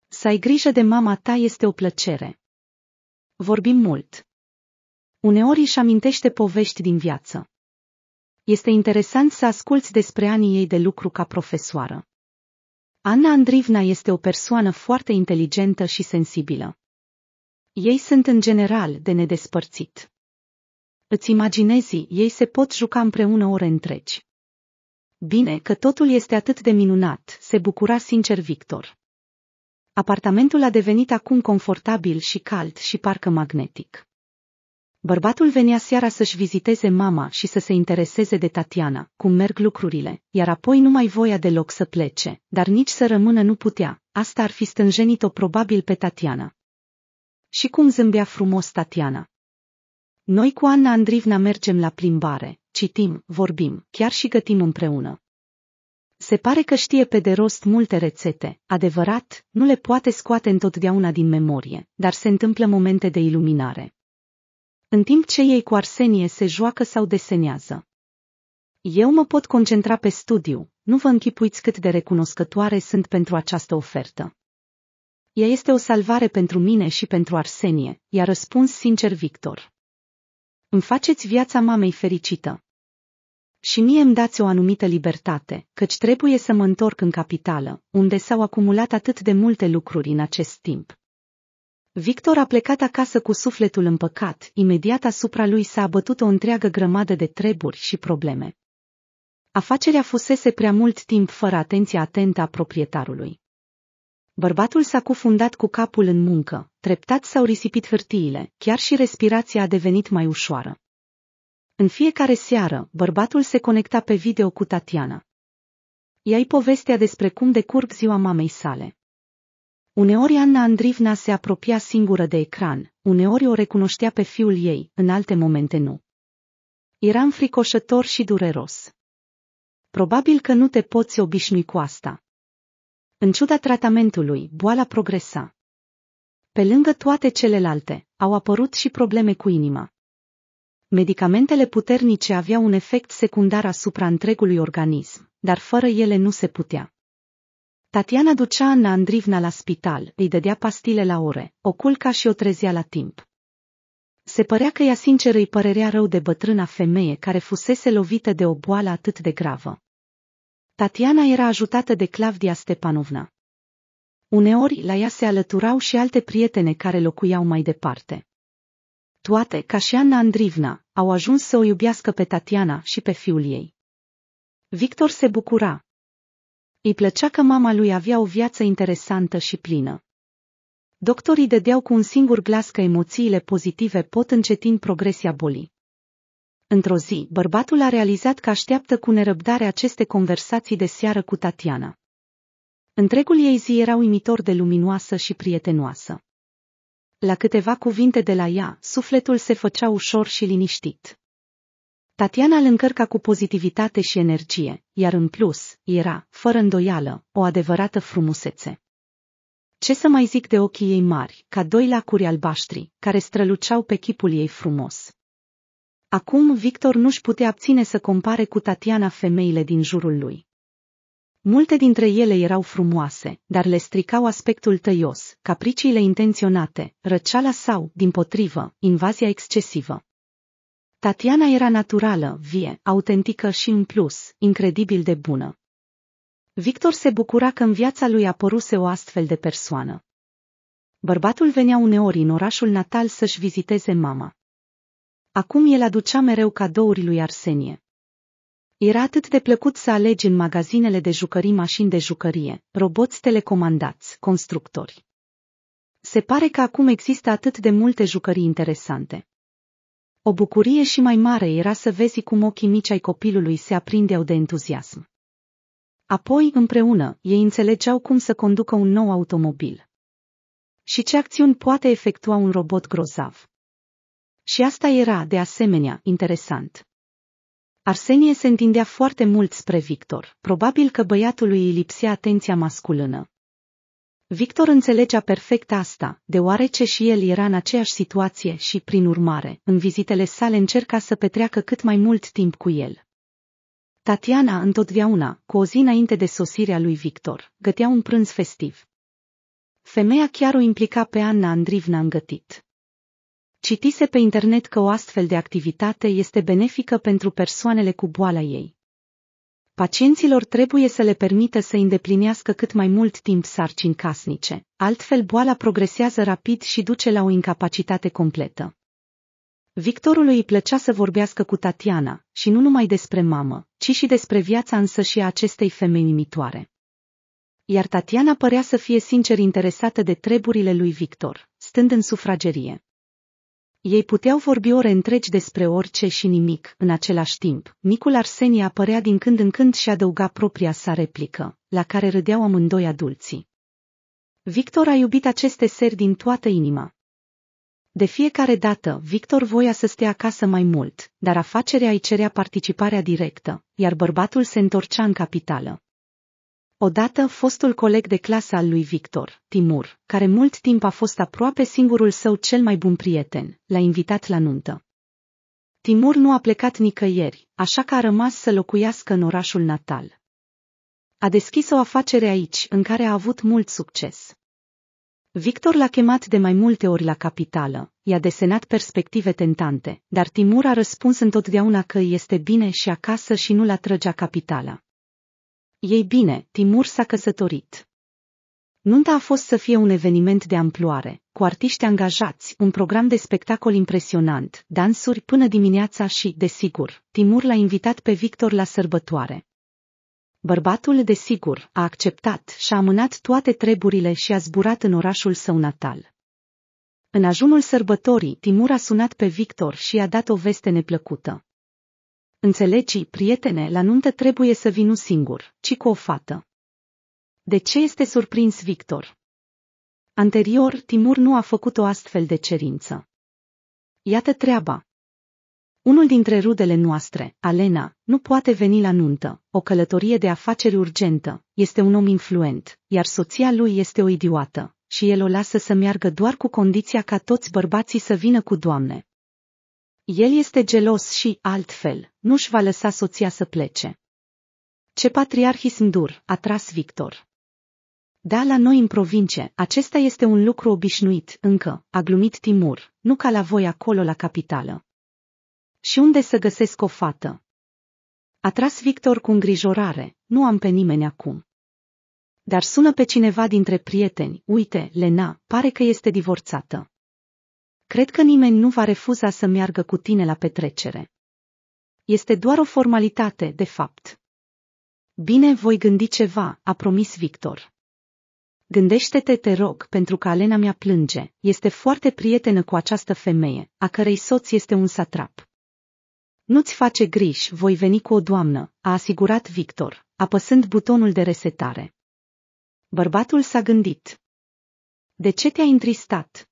[SPEAKER 1] Să ai grijă de mama ta este o plăcere. Vorbim mult. Uneori își amintește povești din viață este interesant să asculți despre anii ei de lucru ca profesoară. Anna Andrivna este o persoană foarte inteligentă și sensibilă. Ei sunt în general de nedespărțit. Îți imaginezi, ei se pot juca împreună ore întregi. Bine că totul este atât de minunat, se bucura sincer Victor. Apartamentul a devenit acum confortabil și cald și parcă magnetic. Bărbatul venea seara să-și viziteze mama și să se intereseze de Tatiana, cum merg lucrurile, iar apoi nu mai voia deloc să plece, dar nici să rămână nu putea, asta ar fi stânjenit-o probabil pe Tatiana. Și cum zâmbea frumos Tatiana. Noi cu Anna Andrivna mergem la plimbare, citim, vorbim, chiar și gătim împreună. Se pare că știe pe de rost multe rețete, adevărat, nu le poate scoate întotdeauna din memorie, dar se întâmplă momente de iluminare în timp ce ei cu Arsenie se joacă sau desenează. Eu mă pot concentra pe studiu, nu vă închipuiți cât de recunoscătoare sunt pentru această ofertă. Ea este o salvare pentru mine și pentru Arsenie, i-a răspuns sincer Victor. Îmi faceți viața mamei fericită. Și mie îmi dați o anumită libertate, căci trebuie să mă întorc în capitală, unde s-au acumulat atât de multe lucruri în acest timp. Victor a plecat acasă cu sufletul împăcat, imediat asupra lui s-a abătut o întreagă grămadă de treburi și probleme. Afacerea fusese prea mult timp fără atenția atentă a proprietarului. Bărbatul s-a cufundat cu capul în muncă, treptat s-au risipit hârtiile, chiar și respirația a devenit mai ușoară. În fiecare seară, bărbatul se conecta pe video cu Tatiana. Ea-i povestea despre cum decurg ziua mamei sale. Uneori Anna Andrivna se apropia singură de ecran, uneori o recunoștea pe fiul ei, în alte momente nu. Era înfricoșător și dureros. Probabil că nu te poți obișnui cu asta. În ciuda tratamentului, boala progresa. Pe lângă toate celelalte, au apărut și probleme cu inima. Medicamentele puternice aveau un efect secundar asupra întregului organism, dar fără ele nu se putea. Tatiana ducea Anna Andrivna la spital, îi dădea pastile la ore, o culca și o trezea la timp. Se părea că ea sincer îi părerea rău de bătrâna femeie care fusese lovită de o boală atât de gravă. Tatiana era ajutată de Clavdia Stepanovna. Uneori la ea se alăturau și alte prietene care locuiau mai departe. Toate, ca și Anna Andrivna, au ajuns să o iubească pe Tatiana și pe fiul ei. Victor se bucura, îi plăcea că mama lui avea o viață interesantă și plină. Doctorii dădeau cu un singur glas că emoțiile pozitive pot încetini progresia bolii. Într-o zi, bărbatul a realizat că așteaptă cu nerăbdare aceste conversații de seară cu Tatiana. Întregul ei zi era uimitor de luminoasă și prietenoasă. La câteva cuvinte de la ea, sufletul se făcea ușor și liniștit. Tatiana îl încărca cu pozitivitate și energie, iar în plus, era, fără îndoială, o adevărată frumusețe. Ce să mai zic de ochii ei mari, ca doi lacuri albaștri, care străluceau pe chipul ei frumos. Acum Victor nu-și putea abține să compare cu Tatiana femeile din jurul lui. Multe dintre ele erau frumoase, dar le stricau aspectul tăios, capriciile intenționate, răceala sau, din potrivă, invazia excesivă. Tatiana era naturală, vie, autentică și, în plus, incredibil de bună. Victor se bucura că în viața lui apăruse o astfel de persoană. Bărbatul venea uneori în orașul natal să-și viziteze mama. Acum el aducea mereu cadouri lui Arsenie. Era atât de plăcut să alegi în magazinele de jucării mașini de jucărie, roboți telecomandați, constructori. Se pare că acum există atât de multe jucării interesante. O bucurie și mai mare era să vezi cum ochii mici ai copilului se aprindeau de entuziasm. Apoi, împreună, ei înțelegeau cum să conducă un nou automobil. Și ce acțiuni poate efectua un robot grozav. Și asta era, de asemenea, interesant. Arsenie se întindea foarte mult spre Victor, probabil că băiatului îi lipsea atenția masculină, Victor înțelegea perfect asta, deoarece și el era în aceeași situație și, prin urmare, în vizitele sale încerca să petreacă cât mai mult timp cu el. Tatiana întotdeauna, cu o zi înainte de sosirea lui Victor, gătea un prânz festiv. Femeia chiar o implica pe Anna Andrivna în gătit. Citise pe internet că o astfel de activitate este benefică pentru persoanele cu boala ei, Pacienților trebuie să le permită să îndeplinească cât mai mult timp sarcini casnice, altfel boala progresează rapid și duce la o incapacitate completă. Victorului îi plăcea să vorbească cu Tatiana, și nu numai despre mamă, ci și despre viața însă și a acestei femei imitoare. Iar Tatiana părea să fie sincer interesată de treburile lui Victor, stând în sufragerie. Ei puteau vorbi ore întregi despre orice și nimic. În același timp, micul Arsenie apărea din când în când și adăuga propria sa replică, la care râdeau amândoi adulții. Victor a iubit aceste seri din toată inima. De fiecare dată, Victor voia să stea acasă mai mult, dar afacerea îi cerea participarea directă, iar bărbatul se întorcea în capitală. Odată fostul coleg de clasă al lui Victor, Timur, care mult timp a fost aproape singurul său cel mai bun prieten, l-a invitat la nuntă. Timur nu a plecat nicăieri, așa că a rămas să locuiască în orașul natal. A deschis o afacere aici, în care a avut mult succes. Victor l-a chemat de mai multe ori la capitală, i-a desenat perspective tentante, dar Timur a răspuns întotdeauna că este bine și acasă și nu l-a trăgea capitala. Ei bine, Timur s-a căsătorit. Nunta a fost să fie un eveniment de amploare, cu artiști angajați, un program de spectacol impresionant, dansuri până dimineața și, desigur, Timur l-a invitat pe Victor la sărbătoare. Bărbatul, desigur, a acceptat și a amânat toate treburile și a zburat în orașul său natal. În ajunul sărbătorii, Timur a sunat pe Victor și i-a dat o veste neplăcută. Înțelegi, prietene, la nuntă trebuie să vii nu singur, ci cu o fată. De ce este surprins Victor? Anterior, Timur nu a făcut o astfel de cerință. Iată treaba. Unul dintre rudele noastre, Alena, nu poate veni la nuntă, o călătorie de afaceri urgentă, este un om influent, iar soția lui este o idiotă, și el o lasă să meargă doar cu condiția ca toți bărbații să vină cu doamne, el este gelos și, altfel, nu-și va lăsa soția să plece. Ce patriarhism dur, a tras Victor. Da, la noi în provincie, acesta este un lucru obișnuit, încă, a glumit Timur, nu ca la voi acolo la capitală. Și unde să găsesc o fată? A tras Victor cu îngrijorare, nu am pe nimeni acum. Dar sună pe cineva dintre prieteni, uite, Lena, pare că este divorțată. Cred că nimeni nu va refuza să meargă cu tine la petrecere. Este doar o formalitate, de fapt. Bine, voi gândi ceva, a promis Victor. Gândește-te, te rog, pentru că Alena mea plânge. Este foarte prietenă cu această femeie, a cărei soț este un satrap. Nu-ți face griji, voi veni cu o doamnă, a asigurat Victor, apăsând butonul de resetare. Bărbatul s-a gândit. De ce te-ai întristat?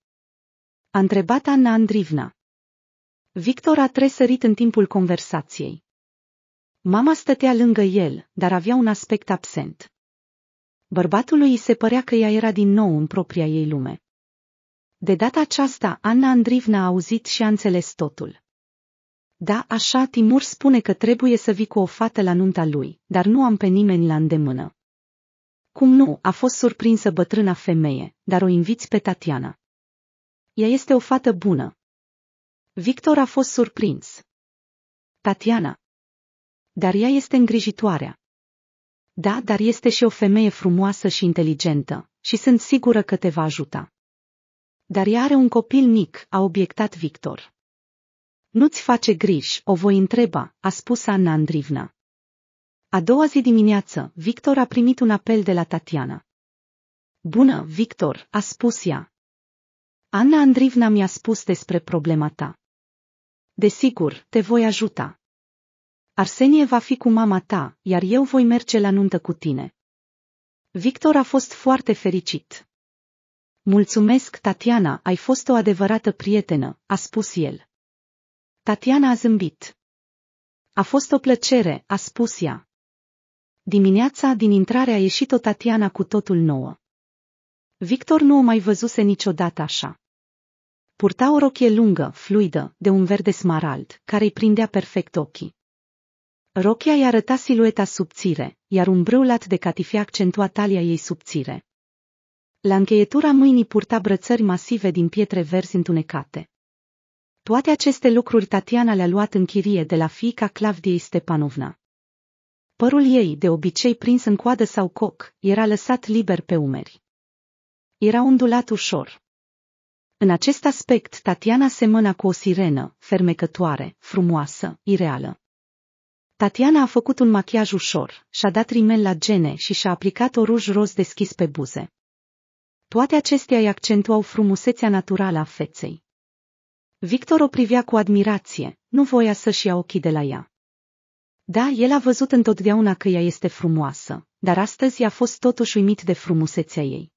[SPEAKER 1] A întrebat Anna Andrivna. Victor a tresărit în timpul conversației. Mama stătea lângă el, dar avea un aspect absent. Bărbatului se părea că ea era din nou în propria ei lume. De data aceasta, Anna Andrivna a auzit și a înțeles totul. Da, așa, Timur spune că trebuie să vii cu o fată la nunta lui, dar nu am pe nimeni la îndemână. Cum nu, a fost surprinsă bătrâna femeie, dar o inviți pe Tatiana. Ea este o fată bună. Victor a fost surprins. Tatiana. Dar ea este îngrijitoarea. Da, dar este și o femeie frumoasă și inteligentă, și sunt sigură că te va ajuta. Dar ea are un copil mic, a obiectat Victor. Nu-ți face griji, o voi întreba, a spus Anna Andrivna. A doua zi dimineață, Victor a primit un apel de la Tatiana. Bună, Victor, a spus ea, Anna Andrivna mi-a spus despre problema ta. Desigur, te voi ajuta. Arsenie va fi cu mama ta, iar eu voi merge la nuntă cu tine. Victor a fost foarte fericit. Mulțumesc, Tatiana, ai fost o adevărată prietenă, a spus el. Tatiana a zâmbit. A fost o plăcere, a spus ea. Dimineața din intrare a ieșit o Tatiana cu totul nouă. Victor nu o mai văzuse niciodată așa. Purta o rochie lungă, fluidă, de un verde smarald, care îi prindea perfect ochii. Rochia îi arăta silueta subțire, iar un brâu lat de catifea accentua talia ei subțire. La încheietura mâinii purta brățări masive din pietre verzi întunecate. Toate aceste lucruri Tatiana le-a luat în chirie de la fiica Clavdiei Stepanovna. Părul ei, de obicei prins în coadă sau coc, era lăsat liber pe umeri. Era undulat ușor, în acest aspect Tatiana semăna cu o sirenă, fermecătoare, frumoasă, ireală. Tatiana a făcut un machiaj ușor, și-a dat rimel la gene și și-a aplicat o ruj roz deschis pe buze. Toate acestea îi accentuau frumusețea naturală a feței. Victor o privea cu admirație, nu voia să-și ia ochii de la ea. Da, el a văzut întotdeauna că ea este frumoasă, dar astăzi a fost totuși uimit de frumusețea ei.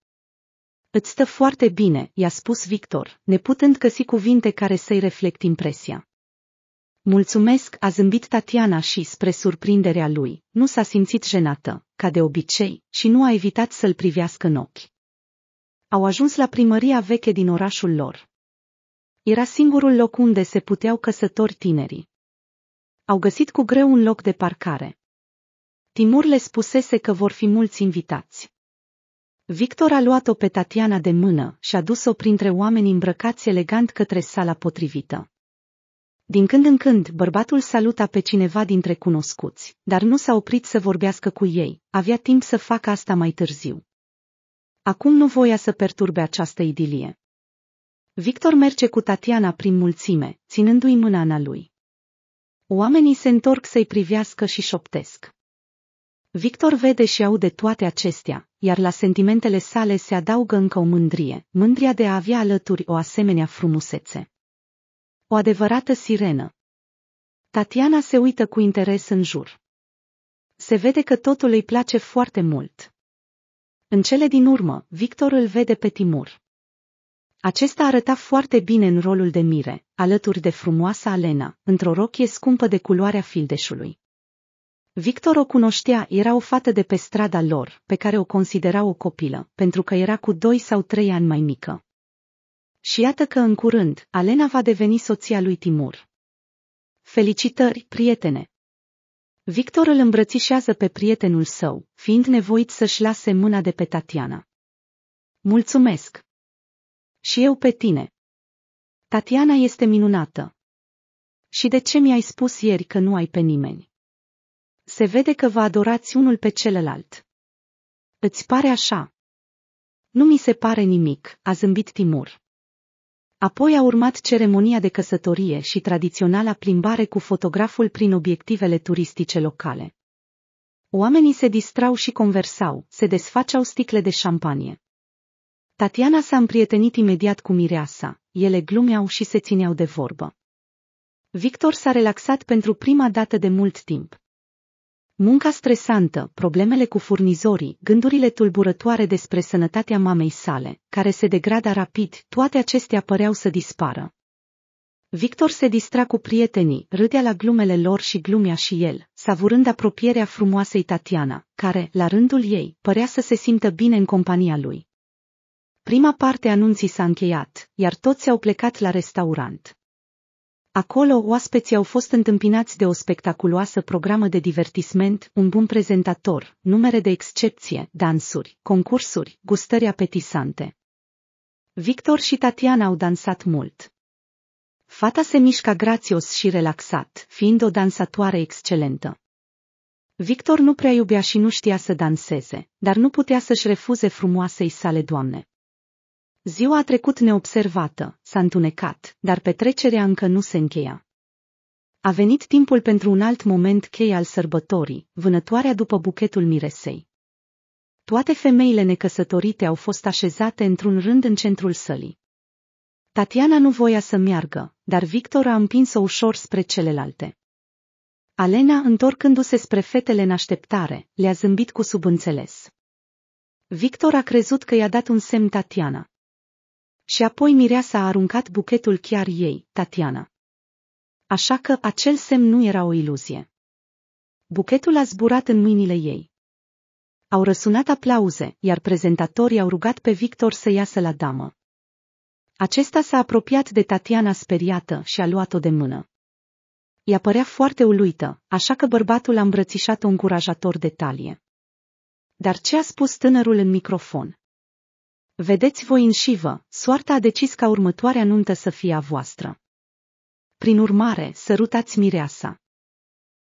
[SPEAKER 1] Îți stă foarte bine, i-a spus Victor, neputând găsi cuvinte care să-i reflect impresia. Mulțumesc, a zâmbit Tatiana și, spre surprinderea lui, nu s-a simțit jenată, ca de obicei, și nu a evitat să-l privească în ochi. Au ajuns la primăria veche din orașul lor. Era singurul loc unde se puteau căsători tinerii. Au găsit cu greu un loc de parcare. Timur le spusese că vor fi mulți invitați. Victor a luat-o pe Tatiana de mână și a dus-o printre oameni îmbrăcați elegant către sala potrivită. Din când în când, bărbatul saluta pe cineva dintre cunoscuți, dar nu s-a oprit să vorbească cu ei, avea timp să facă asta mai târziu. Acum nu voia să perturbe această idilie. Victor merge cu Tatiana prin mulțime, ținându-i mâna în a lui. Oamenii se întorc să-i privească și șoptesc. Victor vede și aude toate acestea, iar la sentimentele sale se adaugă încă o mândrie, mândria de a avea alături o asemenea frumusețe. O adevărată sirenă. Tatiana se uită cu interes în jur. Se vede că totul îi place foarte mult. În cele din urmă, Victor îl vede pe Timur. Acesta arăta foarte bine în rolul de mire, alături de frumoasa Alena, într-o rochie scumpă de culoarea fildeșului. Victor o cunoștea, era o fată de pe strada lor, pe care o considera o copilă, pentru că era cu doi sau trei ani mai mică. Și iată că în curând, Alena va deveni soția lui Timur. Felicitări, prietene! Victor îl îmbrățișează pe prietenul său, fiind nevoit să-și lase mâna de pe Tatiana. Mulțumesc! Și eu pe tine! Tatiana este minunată! Și de ce mi-ai spus ieri că nu ai pe nimeni? se vede că vă adorați unul pe celălalt. Îți pare așa? Nu mi se pare nimic, a zâmbit Timur. Apoi a urmat ceremonia de căsătorie și tradiționala plimbare cu fotograful prin obiectivele turistice locale. Oamenii se distrau și conversau, se desfaceau sticle de șampanie. Tatiana s-a împrietenit imediat cu mireasa, ele glumeau și se țineau de vorbă. Victor s-a relaxat pentru prima dată de mult timp. Munca stresantă, problemele cu furnizorii, gândurile tulburătoare despre sănătatea mamei sale, care se degrada rapid, toate acestea păreau să dispară. Victor se distra cu prietenii, râdea la glumele lor și glumea și el, savurând apropierea frumoasei Tatiana, care, la rândul ei, părea să se simtă bine în compania lui. Prima parte a anunții s-a încheiat, iar toți au plecat la restaurant. Acolo oaspeții au fost întâmpinați de o spectaculoasă programă de divertisment, un bun prezentator, numere de excepție, dansuri, concursuri, gustări apetisante. Victor și Tatiana au dansat mult. Fata se mișca grațios și relaxat, fiind o dansatoare excelentă. Victor nu prea iubea și nu știa să danseze, dar nu putea să-și refuze frumoasei sale doamne. Ziua a trecut neobservată, s-a întunecat, dar petrecerea încă nu se încheia. A venit timpul pentru un alt moment chei al sărbătorii, vânătoarea după buchetul miresei. Toate femeile necăsătorite au fost așezate într-un rând în centrul sălii. Tatiana nu voia să meargă, dar Victor a împins-o ușor spre celelalte. Alena, întorcându-se spre fetele în așteptare, le-a zâmbit cu subînțeles. Victor a crezut că i-a dat un semn Tatiana, și apoi mireasa a aruncat buchetul chiar ei, Tatiana. Așa că acel semn nu era o iluzie. Buchetul a zburat în mâinile ei. Au răsunat aplauze, iar prezentatorii au rugat pe Victor să iasă la damă. Acesta s-a apropiat de Tatiana speriată și a luat-o de mână. Ea părea foarte uluită, așa că bărbatul a îmbrățișat-o încurajator de talie. Dar ce a spus tânărul în microfon? Vedeți voi înșivă, soarta a decis ca următoarea nuntă să fie a voastră. Prin urmare, sărutați mireasa.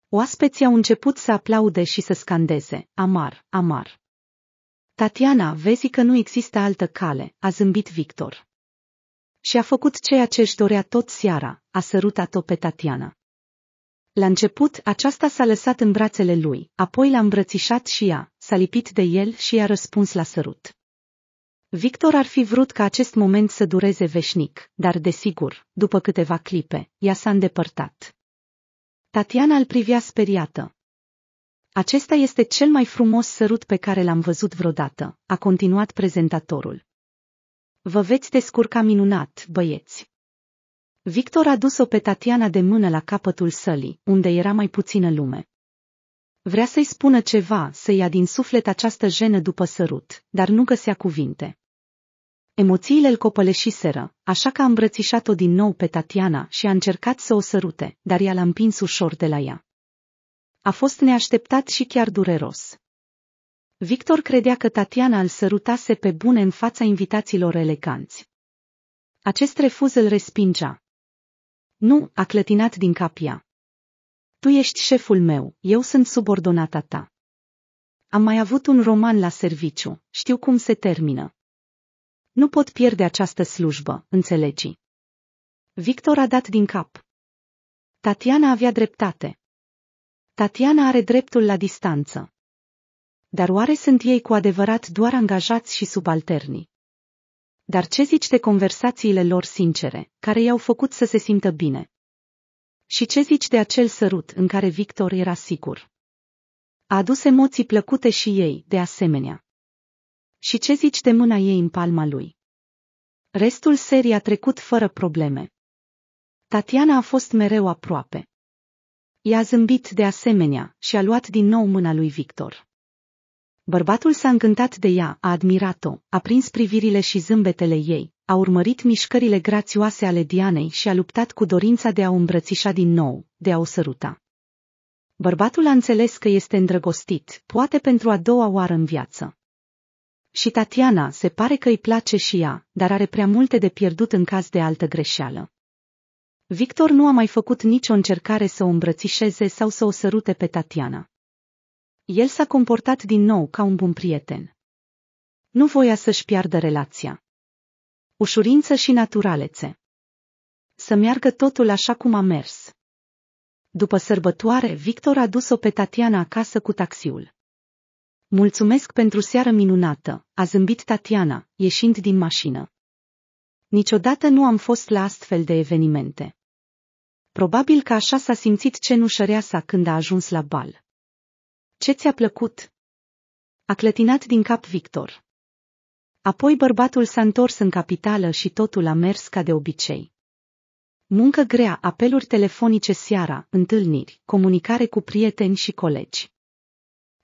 [SPEAKER 1] Oaspeții au început să aplaude și să scandeze, amar, amar. Tatiana, vezi că nu există altă cale, a zâmbit Victor. Și a făcut ceea ce își dorea tot seara, a sărutat-o pe Tatiana. La început, aceasta s-a lăsat în brațele lui, apoi l-a îmbrățișat și ea, s-a lipit de el și i-a răspuns la sărut. Victor ar fi vrut ca acest moment să dureze veșnic, dar desigur, după câteva clipe, ea s-a îndepărtat. Tatiana îl privea speriată. Acesta este cel mai frumos sărut pe care l-am văzut vreodată, a continuat prezentatorul. Vă veți descurca minunat, băieți. Victor a dus-o pe Tatiana de mână la capătul sălii, unde era mai puțină lume. Vrea să-i spună ceva, să ia din suflet această jenă după sărut, dar nu găsea cuvinte. Emoțiile îl copăleșiseră, așa că a îmbrățișat-o din nou pe Tatiana și a încercat să o sărute, dar ea l-a împins ușor de la ea. A fost neașteptat și chiar dureros. Victor credea că Tatiana îl sărutase pe bune în fața invitațiilor eleganți. Acest refuz îl respingea. Nu, a clătinat din cap ea. Tu ești șeful meu, eu sunt subordonata ta. Am mai avut un roman la serviciu, știu cum se termină. Nu pot pierde această slujbă, înțelegi. Victor a dat din cap. Tatiana avea dreptate. Tatiana are dreptul la distanță. Dar oare sunt ei cu adevărat doar angajați și subalterni? Dar ce zici de conversațiile lor sincere, care i-au făcut să se simtă bine? Și ce zici de acel sărut în care Victor era sigur? A adus emoții plăcute și ei, de asemenea. Și ce zici de mâna ei în palma lui? Restul serii a trecut fără probleme. Tatiana a fost mereu aproape. I-a zâmbit de asemenea și a luat din nou mâna lui Victor. Bărbatul s-a încântat de ea, a admirat-o, a prins privirile și zâmbetele ei, a urmărit mișcările grațioase ale Dianei și a luptat cu dorința de a o îmbrățișa din nou, de a o săruta. Bărbatul a înțeles că este îndrăgostit, poate pentru a doua oară în viață. Și Tatiana se pare că îi place și ea, dar are prea multe de pierdut în caz de altă greșeală. Victor nu a mai făcut nicio încercare să o îmbrățișeze sau să o sărute pe Tatiana. El s-a comportat din nou ca un bun prieten. Nu voia să-și piardă relația ușurință și naturalețe. Să meargă totul așa cum a mers. După sărbătoare, Victor a dus-o pe Tatiana acasă cu taxiul. Mulțumesc pentru seară minunată, a zâmbit Tatiana, ieșind din mașină. Niciodată nu am fost la astfel de evenimente. Probabil că așa s-a simțit cenușărea sa când a ajuns la bal. Ce ți-a plăcut? A clătinat din cap Victor. Apoi bărbatul s-a întors în capitală și totul a mers ca de obicei. Muncă grea, apeluri telefonice seara, întâlniri, comunicare cu prieteni și colegi.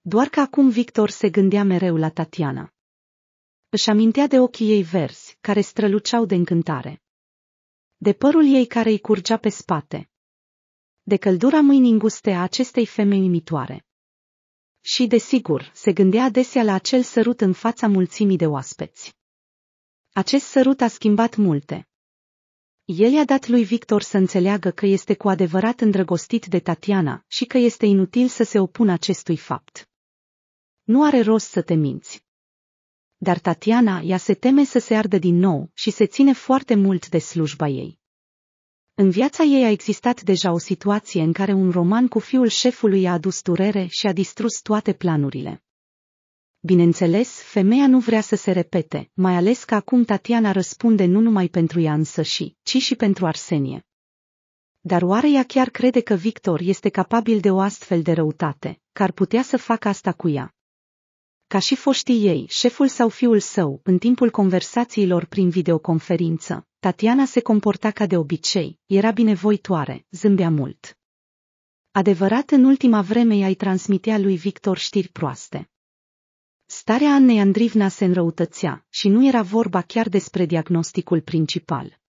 [SPEAKER 1] Doar că acum Victor se gândea mereu la Tatiana. Își amintea de ochii ei verzi, care străluceau de încântare. De părul ei care îi curgea pe spate. De căldura mâinii înguste a acestei femei imitoare. Și, desigur, se gândea adesea la acel sărut în fața mulțimii de oaspeți. Acest sărut a schimbat multe. El i-a dat lui Victor să înțeleagă că este cu adevărat îndrăgostit de Tatiana și că este inutil să se opună acestui fapt. Nu are rost să te minți. Dar Tatiana ea se teme să se ardă din nou și se ține foarte mult de slujba ei. În viața ei a existat deja o situație în care un roman cu fiul șefului a adus durere și a distrus toate planurile. Bineînțeles, femeia nu vrea să se repete, mai ales că acum Tatiana răspunde nu numai pentru ea însăși, ci și pentru Arsenie. Dar oare ea chiar crede că Victor este capabil de o astfel de răutate, că ar putea să facă asta cu ea? Ca și foștii ei, șeful sau fiul său, în timpul conversațiilor prin videoconferință, Tatiana se comporta ca de obicei, era binevoitoare, zâmbea mult. Adevărat, în ultima vreme i-ai transmitea lui Victor știri proaste. Starea Annei Andrivna se înrăutățea și nu era vorba chiar despre diagnosticul principal.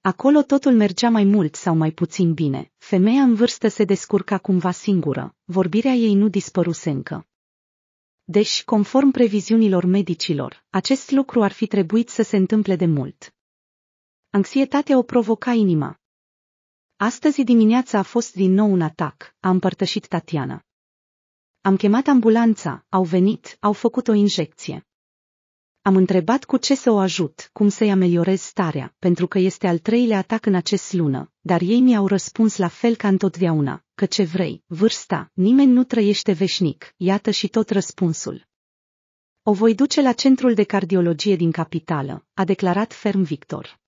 [SPEAKER 1] Acolo totul mergea mai mult sau mai puțin bine, femeia în vârstă se descurca cumva singură, vorbirea ei nu dispăruse încă. Deci, conform previziunilor medicilor, acest lucru ar fi trebuit să se întâmple de mult. Anxietatea o provoca inima. Astăzi dimineața a fost din nou un atac, a împărtășit Tatiana. Am chemat ambulanța, au venit, au făcut o injecție. Am întrebat cu ce să o ajut, cum să-i ameliorez starea, pentru că este al treilea atac în acest lună, dar ei mi-au răspuns la fel ca întotdeauna, că ce vrei, vârsta, nimeni nu trăiește veșnic, iată și tot răspunsul. O voi duce la centrul de cardiologie din capitală, a declarat ferm Victor.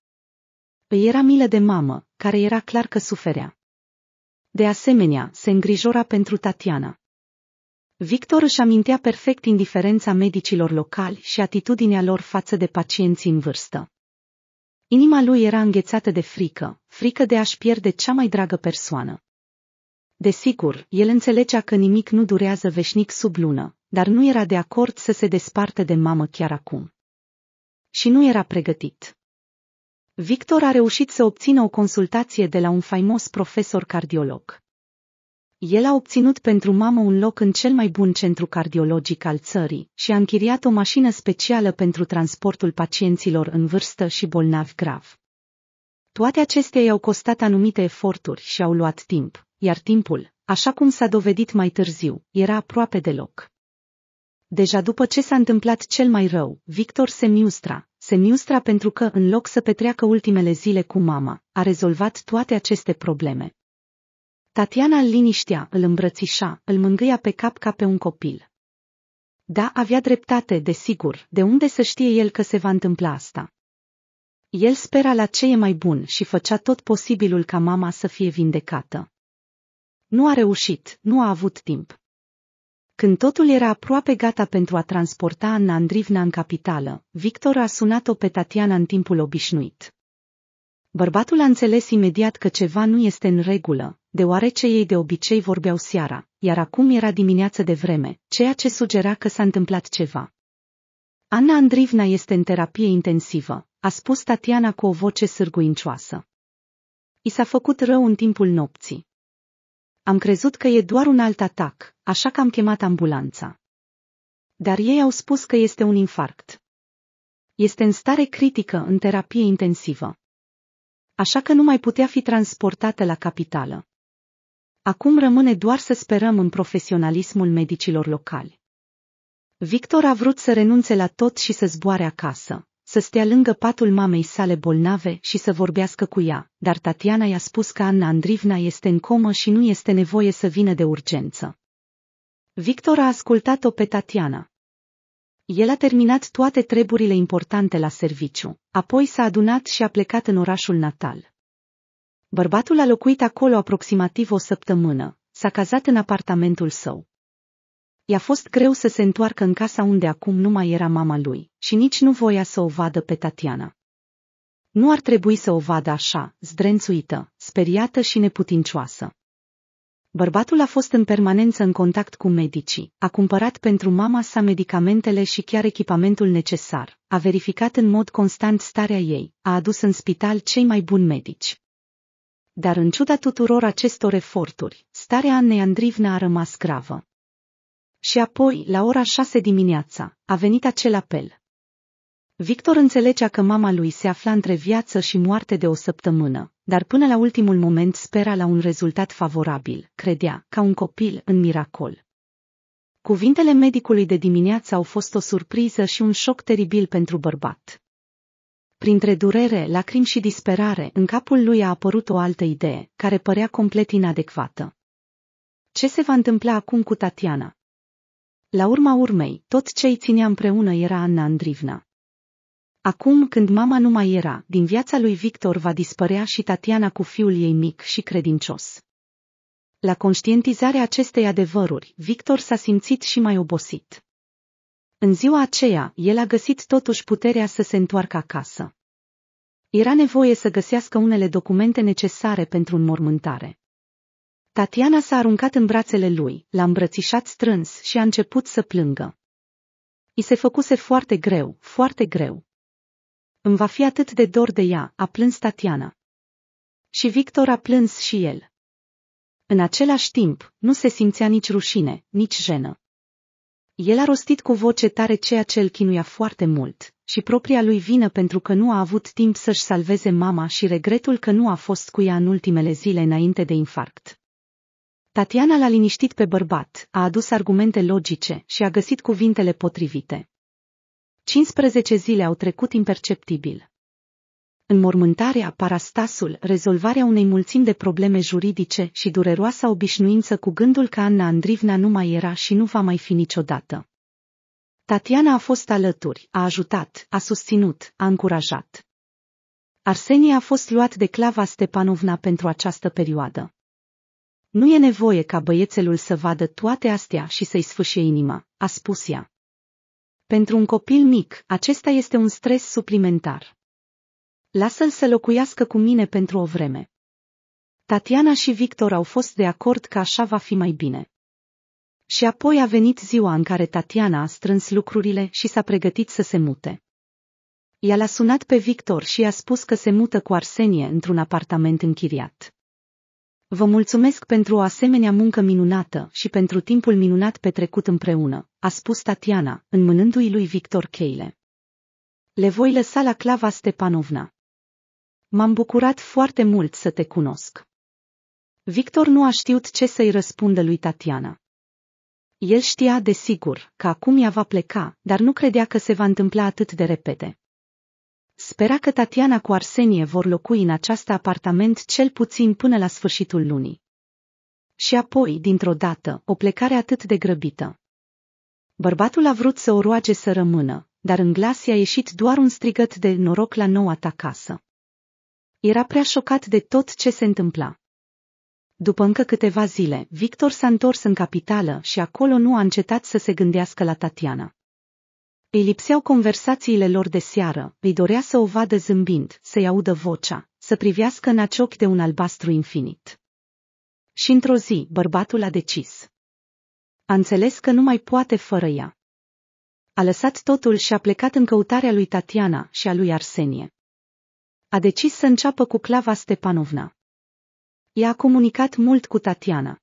[SPEAKER 1] Îi era milă de mamă, care era clar că suferea. De asemenea, se îngrijora pentru Tatiana. Victor își amintea perfect indiferența medicilor locali și atitudinea lor față de pacienții în vârstă. Inima lui era înghețată de frică, frică de a-și pierde cea mai dragă persoană. Desigur, el înțelegea că nimic nu durează veșnic sub lună, dar nu era de acord să se despartă de mamă chiar acum. Și nu era pregătit. Victor a reușit să obțină o consultație de la un faimos profesor cardiolog. El a obținut pentru mamă un loc în cel mai bun centru cardiologic al țării și a închiriat o mașină specială pentru transportul pacienților în vârstă și bolnavi grav. Toate acestea i-au costat anumite eforturi și au luat timp, iar timpul, așa cum s-a dovedit mai târziu, era aproape deloc. Deja după ce s-a întâmplat cel mai rău, Victor se miustra, Semiustra pentru că, în loc să petreacă ultimele zile cu mama, a rezolvat toate aceste probleme. Tatiana îl liniștea, îl îmbrățișa, îl mângâia pe cap ca pe un copil. Da, avea dreptate, desigur, de unde să știe el că se va întâmpla asta? El spera la ce e mai bun și făcea tot posibilul ca mama să fie vindecată. Nu a reușit, nu a avut timp. Când totul era aproape gata pentru a transporta Anna Andrivna în capitală, Victor a sunat-o pe Tatiana în timpul obișnuit. Bărbatul a înțeles imediat că ceva nu este în regulă, deoarece ei de obicei vorbeau seara, iar acum era dimineață de vreme, ceea ce sugera că s-a întâmplat ceva. Anna Andrivna este în terapie intensivă, a spus Tatiana cu o voce sârguincioasă. I s-a făcut rău în timpul nopții. Am crezut că e doar un alt atac, așa că am chemat ambulanța. Dar ei au spus că este un infarct. Este în stare critică în terapie intensivă. Așa că nu mai putea fi transportată la capitală. Acum rămâne doar să sperăm în profesionalismul medicilor locali. Victor a vrut să renunțe la tot și să zboare acasă să stea lângă patul mamei sale bolnave și să vorbească cu ea, dar Tatiana i-a spus că Anna Andrivna este în comă și nu este nevoie să vină de urgență. Victor a ascultat-o pe Tatiana. El a terminat toate treburile importante la serviciu, apoi s-a adunat și a plecat în orașul natal. Bărbatul a locuit acolo aproximativ o săptămână, s-a cazat în apartamentul său, I-a fost greu să se întoarcă în casa unde acum nu mai era mama lui și nici nu voia să o vadă pe Tatiana. Nu ar trebui să o vadă așa, zdrențuită, speriată și neputincioasă. Bărbatul a fost în permanență în contact cu medicii, a cumpărat pentru mama sa medicamentele și chiar echipamentul necesar, a verificat în mod constant starea ei, a adus în spital cei mai buni medici. Dar în ciuda tuturor acestor eforturi, starea Annei Andrivna a rămas gravă. Și apoi, la ora șase dimineața, a venit acel apel. Victor înțelegea că mama lui se afla între viață și moarte de o săptămână, dar până la ultimul moment spera la un rezultat favorabil, credea, ca un copil, în miracol. Cuvintele medicului de dimineață au fost o surpriză și un șoc teribil pentru bărbat. Printre durere, lacrimi și disperare, în capul lui a apărut o altă idee, care părea complet inadecvată. Ce se va întâmpla acum cu Tatiana? La urma urmei, tot ce îi ținea împreună era Anna Andrivna. Acum când mama nu mai era, din viața lui Victor va dispărea și Tatiana cu fiul ei mic și credincios. La conștientizarea acestei adevăruri, Victor s-a simțit și mai obosit. În ziua aceea, el a găsit totuși puterea să se întoarcă acasă. Era nevoie să găsească unele documente necesare pentru înmormântare. Tatiana s-a aruncat în brațele lui, l-a îmbrățișat strâns și a început să plângă. I se făcuse foarte greu, foarte greu. Îmi va fi atât de dor de ea, a plâns Tatiana. Și Victor a plâns și el. În același timp, nu se simțea nici rușine, nici jenă. El a rostit cu voce tare ceea ce îl chinuia foarte mult, și propria lui vină pentru că nu a avut timp să-și salveze mama și regretul că nu a fost cu ea în ultimele zile înainte de infarct. Tatiana l-a liniștit pe bărbat, a adus argumente logice și a găsit cuvintele potrivite. 15 zile au trecut imperceptibil. Înmormântarea, parastasul, rezolvarea unei mulțimi de probleme juridice și dureroasa obișnuință cu gândul că Anna Andrivna nu mai era și nu va mai fi niciodată. Tatiana a fost alături, a ajutat, a susținut, a încurajat. Arsenie a fost luat de Clava Stepanovna pentru această perioadă. Nu e nevoie ca băiețelul să vadă toate astea și să-i sfâșie inima, a spus ea. Pentru un copil mic, acesta este un stres suplimentar. Lasă-l să locuiască cu mine pentru o vreme. Tatiana și Victor au fost de acord că așa va fi mai bine. Și apoi a venit ziua în care Tatiana a strâns lucrurile și s-a pregătit să se mute. Ea l-a sunat pe Victor și i-a spus că se mută cu Arsenie într-un apartament închiriat. Vă mulțumesc pentru o asemenea muncă minunată și pentru timpul minunat petrecut împreună, a spus Tatiana, înmânându-i lui Victor cheile. Le voi lăsa la Clava Stepanovna. M-am bucurat foarte mult să te cunosc. Victor nu a știut ce să-i răspundă lui Tatiana. El știa, desigur, că acum ea va pleca, dar nu credea că se va întâmpla atât de repede spera că Tatiana cu Arsenie vor locui în acest apartament cel puțin până la sfârșitul lunii. Și apoi, dintr-o dată, o plecare atât de grăbită. Bărbatul a vrut să o roage să rămână, dar în glas i-a ieșit doar un strigăt de noroc la noua ta casă. Era prea șocat de tot ce se întâmpla. După încă câteva zile, Victor s-a întors în capitală și acolo nu a încetat să se gândească la Tatiana. Îi lipseau conversațiile lor de seară, îi dorea să o vadă zâmbind, să-i audă vocea, să privească în aci ochi de un albastru infinit. Și într-o zi, bărbatul a decis. A înțeles că nu mai poate fără ea. A lăsat totul și a plecat în căutarea lui Tatiana și a lui Arsenie. A decis să înceapă cu Clava Stepanovna. Ea a comunicat mult cu Tatiana.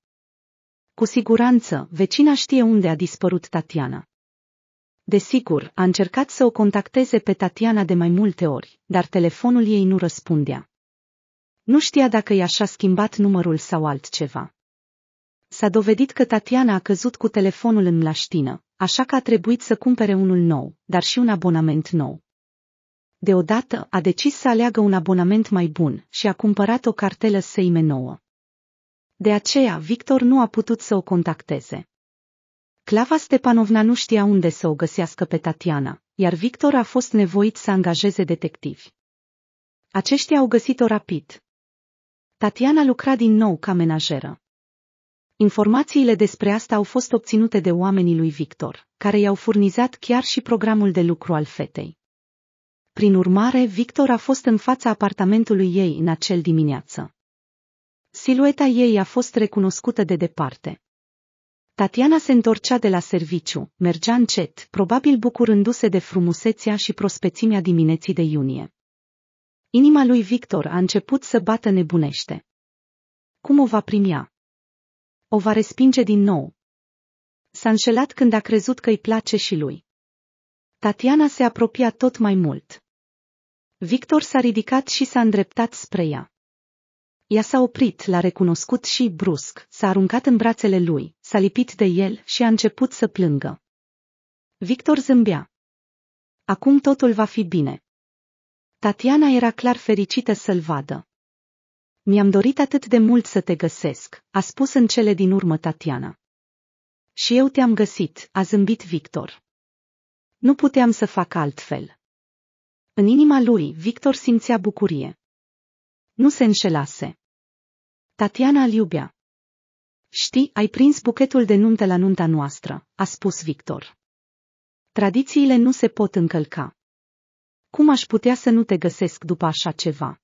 [SPEAKER 1] Cu siguranță, vecina știe unde a dispărut Tatiana. Desigur, a încercat să o contacteze pe Tatiana de mai multe ori, dar telefonul ei nu răspundea. Nu știa dacă i-a și-a schimbat numărul sau altceva. S-a dovedit că Tatiana a căzut cu telefonul în mlaștină, așa că a trebuit să cumpere unul nou, dar și un abonament nou. Deodată a decis să aleagă un abonament mai bun și a cumpărat o cartelă Seime nouă. De aceea Victor nu a putut să o contacteze. Clava Stepanovna nu știa unde să o găsească pe Tatiana, iar Victor a fost nevoit să angajeze detectivi. Aceștia au găsit-o rapid. Tatiana lucra din nou ca menajeră. Informațiile despre asta au fost obținute de oamenii lui Victor, care i-au furnizat chiar și programul de lucru al fetei. Prin urmare, Victor a fost în fața apartamentului ei în acel dimineață. Silueta ei a fost recunoscută de departe. Tatiana se întorcea de la serviciu, mergea încet, probabil bucurându-se de frumusețea și prospețimea dimineții de iunie. Inima lui Victor a început să bată nebunește. Cum o va primia? O va respinge din nou. S-a înșelat când a crezut că îi place și lui. Tatiana se apropia tot mai mult. Victor s-a ridicat și s-a îndreptat spre ea. Ea s-a oprit, l-a recunoscut și, brusc, s-a aruncat în brațele lui, s-a lipit de el și a început să plângă. Victor zâmbea. Acum totul va fi bine. Tatiana era clar fericită să-l vadă. Mi-am dorit atât de mult să te găsesc, a spus în cele din urmă Tatiana. Și eu te-am găsit, a zâmbit Victor. Nu puteam să fac altfel. În inima lui, Victor simțea bucurie. Nu se înșelase. Tatiana îl iubea. Știi, ai prins buchetul de nuntă la nunta noastră, a spus Victor. Tradițiile nu se pot încălca. Cum aș putea să nu te găsesc după așa ceva?